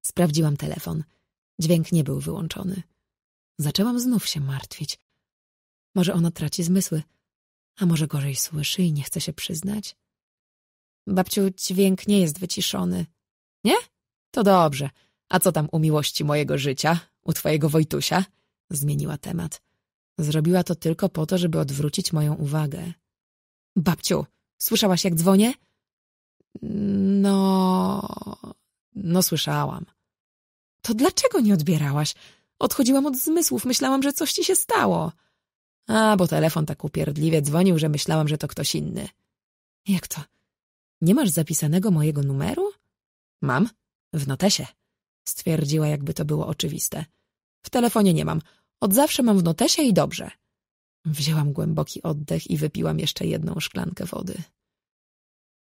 Sprawdziłam telefon. Dźwięk nie był wyłączony. Zaczęłam znów się martwić. Może ona traci zmysły, a może gorzej słyszy i nie chce się przyznać? Babciu, dźwięk nie jest wyciszony. Nie? To dobrze. A co tam u miłości mojego życia? U twojego Wojtusia? Zmieniła temat. Zrobiła to tylko po to, żeby odwrócić moją uwagę. Babciu, słyszałaś jak dzwonię? No... No słyszałam. To dlaczego nie odbierałaś? Odchodziłam od zmysłów, myślałam, że coś ci się stało. A, bo telefon tak upierdliwie dzwonił, że myślałam, że to ktoś inny. Jak to? Nie masz zapisanego mojego numeru? Mam. W notesie. Stwierdziła, jakby to było oczywiste. W telefonie nie mam. Od zawsze mam w notesie i dobrze. Wzięłam głęboki oddech i wypiłam jeszcze jedną szklankę wody.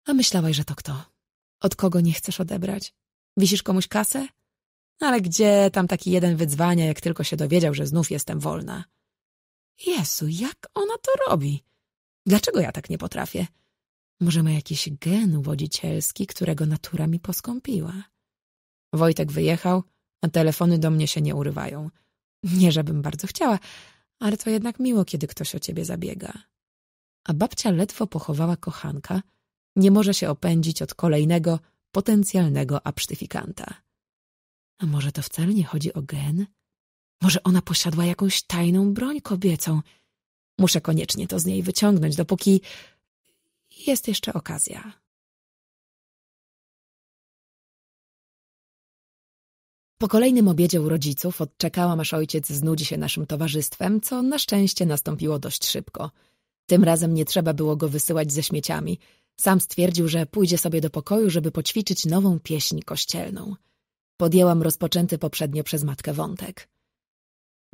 A myślałaś, że to kto? Od kogo nie chcesz odebrać? Wisisz komuś kasę? Ale gdzie tam taki jeden wydzwania, jak tylko się dowiedział, że znów jestem wolna? Jezu, jak ona to robi? Dlaczego ja tak nie potrafię? Może ma jakiś gen wodzicielski, którego natura mi poskąpiła. Wojtek wyjechał, a telefony do mnie się nie urywają. Nie, żebym bardzo chciała, ale to jednak miło, kiedy ktoś o ciebie zabiega. A babcia ledwo pochowała kochanka, nie może się opędzić od kolejnego, potencjalnego absztyfikanta. A może to wcale nie chodzi o gen? Może ona posiadła jakąś tajną broń kobiecą? Muszę koniecznie to z niej wyciągnąć, dopóki jest jeszcze okazja. Po kolejnym obiedzie u rodziców odczekałam, aż ojciec znudzi się naszym towarzystwem, co na szczęście nastąpiło dość szybko. Tym razem nie trzeba było go wysyłać ze śmieciami. Sam stwierdził, że pójdzie sobie do pokoju, żeby poćwiczyć nową pieśń kościelną. Podjęłam rozpoczęty poprzednio przez matkę wątek.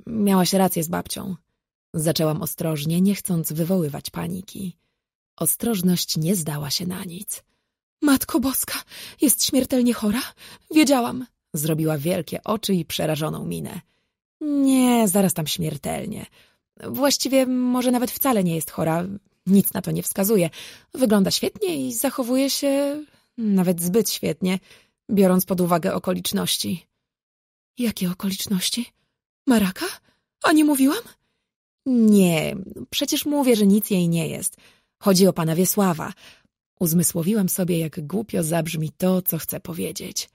Miałaś rację z babcią. Zaczęłam ostrożnie, nie chcąc wywoływać paniki. Ostrożność nie zdała się na nic. Matko Boska, jest śmiertelnie chora? Wiedziałam. Zrobiła wielkie oczy i przerażoną minę. Nie, zaraz tam śmiertelnie. Właściwie może nawet wcale nie jest chora. Nic na to nie wskazuje. Wygląda świetnie i zachowuje się nawet zbyt świetnie, biorąc pod uwagę okoliczności. Jakie okoliczności? Maraka? A nie mówiłam? Nie, przecież mówię, że nic jej nie jest. Chodzi o pana Wiesława. Uzmysłowiłam sobie, jak głupio zabrzmi to, co chcę powiedzieć.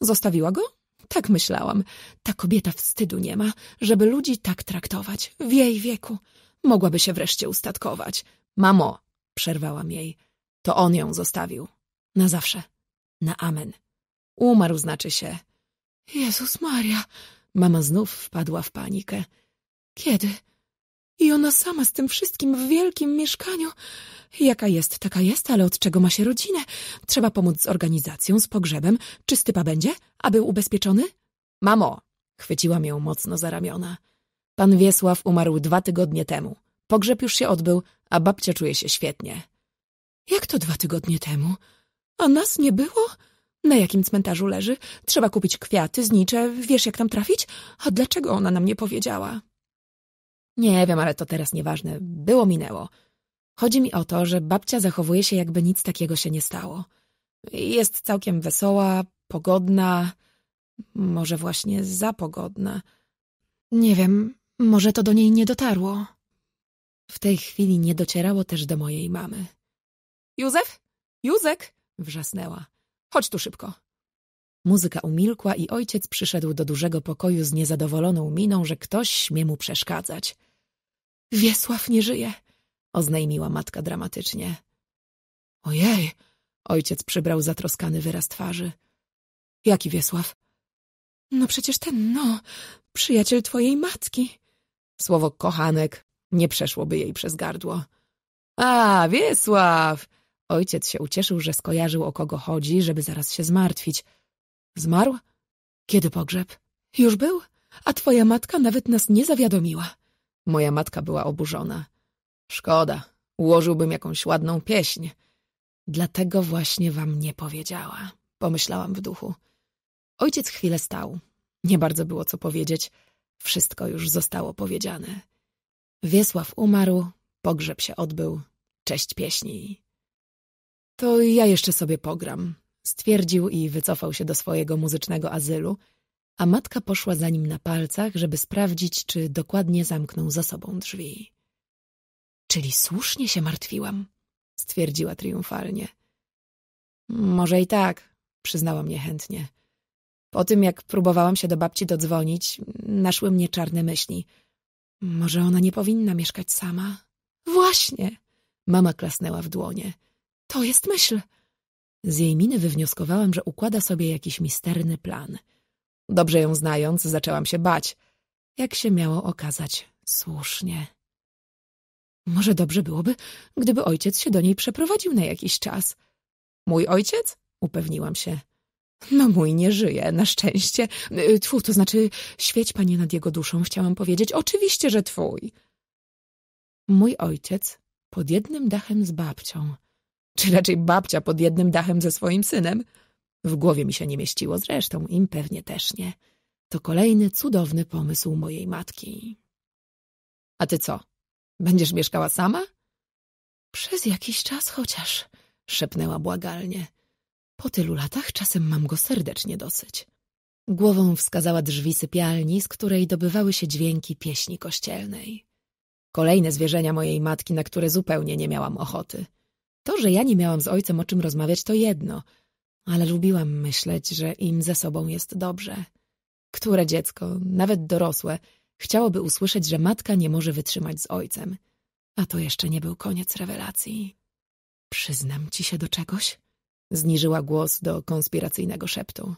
Zostawiła go? Tak myślałam. Ta kobieta wstydu nie ma, żeby ludzi tak traktować. W jej wieku. Mogłaby się wreszcie ustatkować. Mamo, przerwałam jej. To on ją zostawił. Na zawsze. Na amen. Umarł znaczy się. Jezus Maria. Mama znów wpadła w panikę. Kiedy? I ona sama z tym wszystkim w wielkim mieszkaniu. Jaka jest, taka jest, ale od czego ma się rodzinę? Trzeba pomóc z organizacją, z pogrzebem. Czy stypa będzie? A był ubezpieczony? Mamo! Chwyciłam ją mocno za ramiona. Pan Wiesław umarł dwa tygodnie temu. Pogrzeb już się odbył, a babcia czuje się świetnie. Jak to dwa tygodnie temu? A nas nie było? Na jakim cmentarzu leży? Trzeba kupić kwiaty, znicze, wiesz jak tam trafić? A dlaczego ona nam nie powiedziała? Nie wiem, ale to teraz nieważne. Było, minęło. Chodzi mi o to, że babcia zachowuje się, jakby nic takiego się nie stało. Jest całkiem wesoła, pogodna, może właśnie za pogodna. Nie wiem, może to do niej nie dotarło. W tej chwili nie docierało też do mojej mamy. Józef? Józek! Wrzasnęła. Chodź tu szybko. Muzyka umilkła i ojciec przyszedł do dużego pokoju z niezadowoloną miną, że ktoś śmie mu przeszkadzać. Wiesław nie żyje, oznajmiła matka dramatycznie. Ojej, ojciec przybrał zatroskany wyraz twarzy. Jaki Wiesław? No przecież ten, no, przyjaciel twojej matki. Słowo kochanek nie przeszłoby jej przez gardło. A, Wiesław! Ojciec się ucieszył, że skojarzył o kogo chodzi, żeby zaraz się zmartwić. Zmarł? Kiedy pogrzeb? Już był? A twoja matka nawet nas nie zawiadomiła. Moja matka była oburzona. Szkoda, ułożyłbym jakąś ładną pieśń. Dlatego właśnie wam nie powiedziała, pomyślałam w duchu. Ojciec chwilę stał. Nie bardzo było co powiedzieć. Wszystko już zostało powiedziane. Wiesław umarł, pogrzeb się odbył. Cześć pieśni. To ja jeszcze sobie pogram, stwierdził i wycofał się do swojego muzycznego azylu, a matka poszła za nim na palcach, żeby sprawdzić, czy dokładnie zamknął za sobą drzwi. Czyli słusznie się martwiłam, stwierdziła triumfalnie. Może i tak, przyznałam niechętnie. Po tym, jak próbowałam się do babci dodzwonić, naszły mnie czarne myśli. Może ona nie powinna mieszkać sama? Właśnie! Mama klasnęła w dłonie. To jest myśl! Z jej miny wywnioskowałam, że układa sobie jakiś misterny plan – Dobrze ją znając, zaczęłam się bać. Jak się miało okazać, słusznie. Może dobrze byłoby, gdyby ojciec się do niej przeprowadził na jakiś czas. Mój ojciec? Upewniłam się. No mój nie żyje, na szczęście. Y, twój to znaczy, świeć panie nad jego duszą, chciałam powiedzieć. Oczywiście, że twój. Mój ojciec pod jednym dachem z babcią. Czy raczej babcia pod jednym dachem ze swoim synem. W głowie mi się nie mieściło, zresztą im pewnie też nie. To kolejny cudowny pomysł mojej matki. A ty co? Będziesz mieszkała sama? Przez jakiś czas chociaż, szepnęła błagalnie. Po tylu latach czasem mam go serdecznie dosyć. Głową wskazała drzwi sypialni, z której dobywały się dźwięki pieśni kościelnej. Kolejne zwierzenia mojej matki, na które zupełnie nie miałam ochoty. To, że ja nie miałam z ojcem o czym rozmawiać, to jedno – ale lubiłam myśleć, że im ze sobą jest dobrze. Które dziecko, nawet dorosłe, chciałoby usłyszeć, że matka nie może wytrzymać z ojcem. A to jeszcze nie był koniec rewelacji. Przyznam ci się do czegoś? Zniżyła głos do konspiracyjnego szeptu.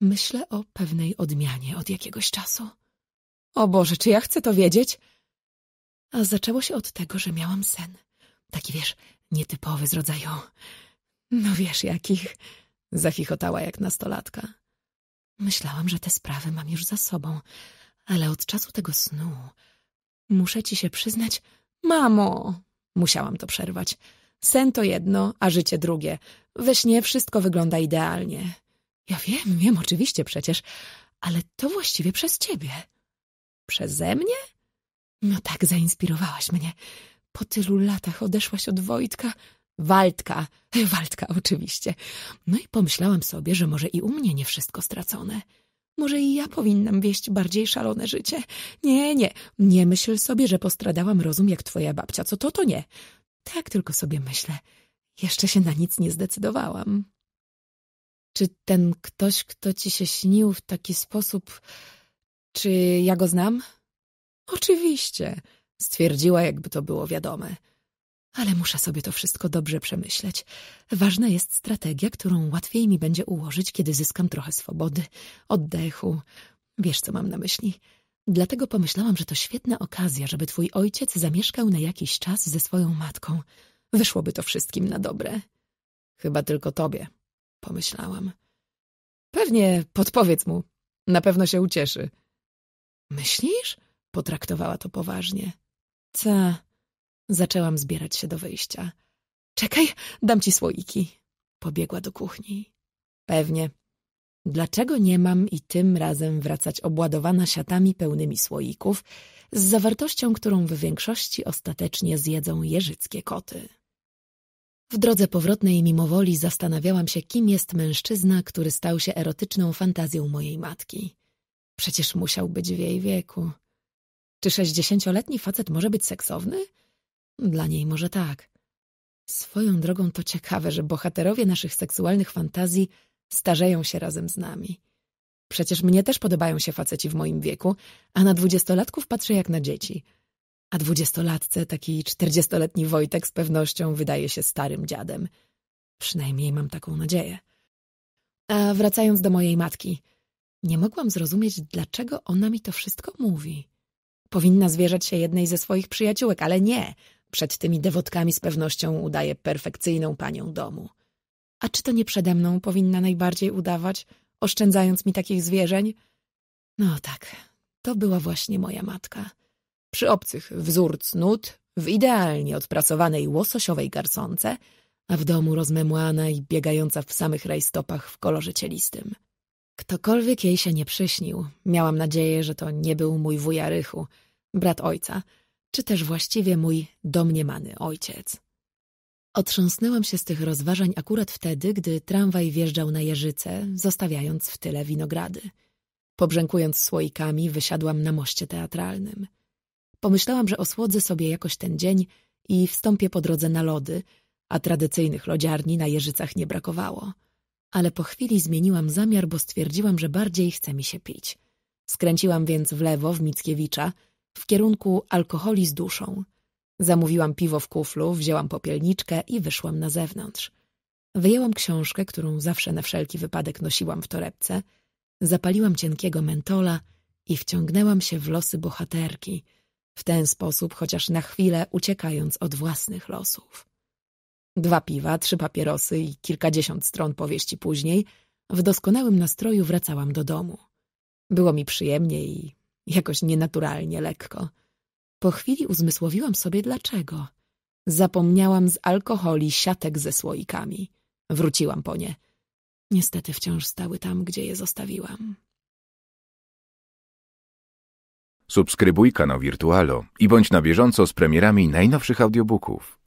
Myślę o pewnej odmianie od jakiegoś czasu. O Boże, czy ja chcę to wiedzieć? A zaczęło się od tego, że miałam sen. Taki wiesz, nietypowy z rodzaju no wiesz jakich, zachichotała jak nastolatka. Myślałam, że te sprawy mam już za sobą, ale od czasu tego snu... Muszę ci się przyznać... Mamo! Musiałam to przerwać. Sen to jedno, a życie drugie. We śnie wszystko wygląda idealnie. Ja wiem, wiem, oczywiście przecież, ale to właściwie przez ciebie. Przeze mnie? No tak, zainspirowałaś mnie. Po tylu latach odeszłaś od Wojtka, Waldka, Waldka oczywiście. No i pomyślałam sobie, że może i u mnie nie wszystko stracone. Może i ja powinnam wieść bardziej szalone życie. Nie, nie, nie myśl sobie, że postradałam rozum jak twoja babcia. Co to, to nie. Tak tylko sobie myślę. Jeszcze się na nic nie zdecydowałam. Czy ten ktoś, kto ci się śnił w taki sposób, czy ja go znam? Oczywiście, stwierdziła, jakby to było wiadome. Ale muszę sobie to wszystko dobrze przemyśleć. Ważna jest strategia, którą łatwiej mi będzie ułożyć, kiedy zyskam trochę swobody, oddechu. Wiesz, co mam na myśli. Dlatego pomyślałam, że to świetna okazja, żeby twój ojciec zamieszkał na jakiś czas ze swoją matką. Wyszłoby to wszystkim na dobre. Chyba tylko tobie, pomyślałam. Pewnie podpowiedz mu. Na pewno się ucieszy. Myślisz? Potraktowała to poważnie. Ta... Zaczęłam zbierać się do wyjścia. Czekaj, dam ci słoiki. Pobiegła do kuchni. Pewnie. Dlaczego nie mam i tym razem wracać obładowana siatami pełnymi słoików z zawartością, którą w większości ostatecznie zjedzą jeżyckie koty? W drodze powrotnej mimowoli zastanawiałam się, kim jest mężczyzna, który stał się erotyczną fantazją mojej matki. Przecież musiał być w jej wieku. Czy sześćdziesięcioletni facet może być seksowny? Dla niej może tak. Swoją drogą to ciekawe, że bohaterowie naszych seksualnych fantazji starzeją się razem z nami. Przecież mnie też podobają się faceci w moim wieku, a na dwudziestolatków patrzę jak na dzieci. A dwudziestolatce taki czterdziestoletni Wojtek z pewnością wydaje się starym dziadem. Przynajmniej mam taką nadzieję. A wracając do mojej matki, nie mogłam zrozumieć, dlaczego ona mi to wszystko mówi. Powinna zwierzać się jednej ze swoich przyjaciółek, ale nie. Przed tymi dewotkami z pewnością udaje perfekcyjną panią domu. A czy to nie przede mną powinna najbardziej udawać, oszczędzając mi takich zwierzeń? No tak, to była właśnie moja matka. Przy obcych wzór cnót, w idealnie odpracowanej łososiowej garsonce, a w domu rozmemłana i biegająca w samych rajstopach w kolorze cielistym. Ktokolwiek jej się nie przyśnił, miałam nadzieję, że to nie był mój wujarychu, brat ojca – czy też właściwie mój domniemany ojciec. Otrząsnęłam się z tych rozważań akurat wtedy, gdy tramwaj wjeżdżał na jeżyce, zostawiając w tyle winogrady. Pobrzękując słoikami, wysiadłam na moście teatralnym. Pomyślałam, że osłodzę sobie jakoś ten dzień i wstąpię po drodze na lody, a tradycyjnych lodziarni na jeżycach nie brakowało. Ale po chwili zmieniłam zamiar, bo stwierdziłam, że bardziej chce mi się pić. Skręciłam więc w lewo w Mickiewicza – w kierunku alkoholi z duszą. Zamówiłam piwo w kuflu, wzięłam popielniczkę i wyszłam na zewnątrz. Wyjęłam książkę, którą zawsze na wszelki wypadek nosiłam w torebce, zapaliłam cienkiego mentola i wciągnęłam się w losy bohaterki, w ten sposób chociaż na chwilę uciekając od własnych losów. Dwa piwa, trzy papierosy i kilkadziesiąt stron powieści później, w doskonałym nastroju wracałam do domu. Było mi przyjemnie i Jakoś nienaturalnie lekko. Po chwili uzmysłowiłam sobie dlaczego. Zapomniałam z alkoholi siatek ze słoikami. Wróciłam po nie. Niestety wciąż stały tam, gdzie je zostawiłam. Subskrybuj kanał Wirtualo i bądź na bieżąco z premierami najnowszych audiobooków.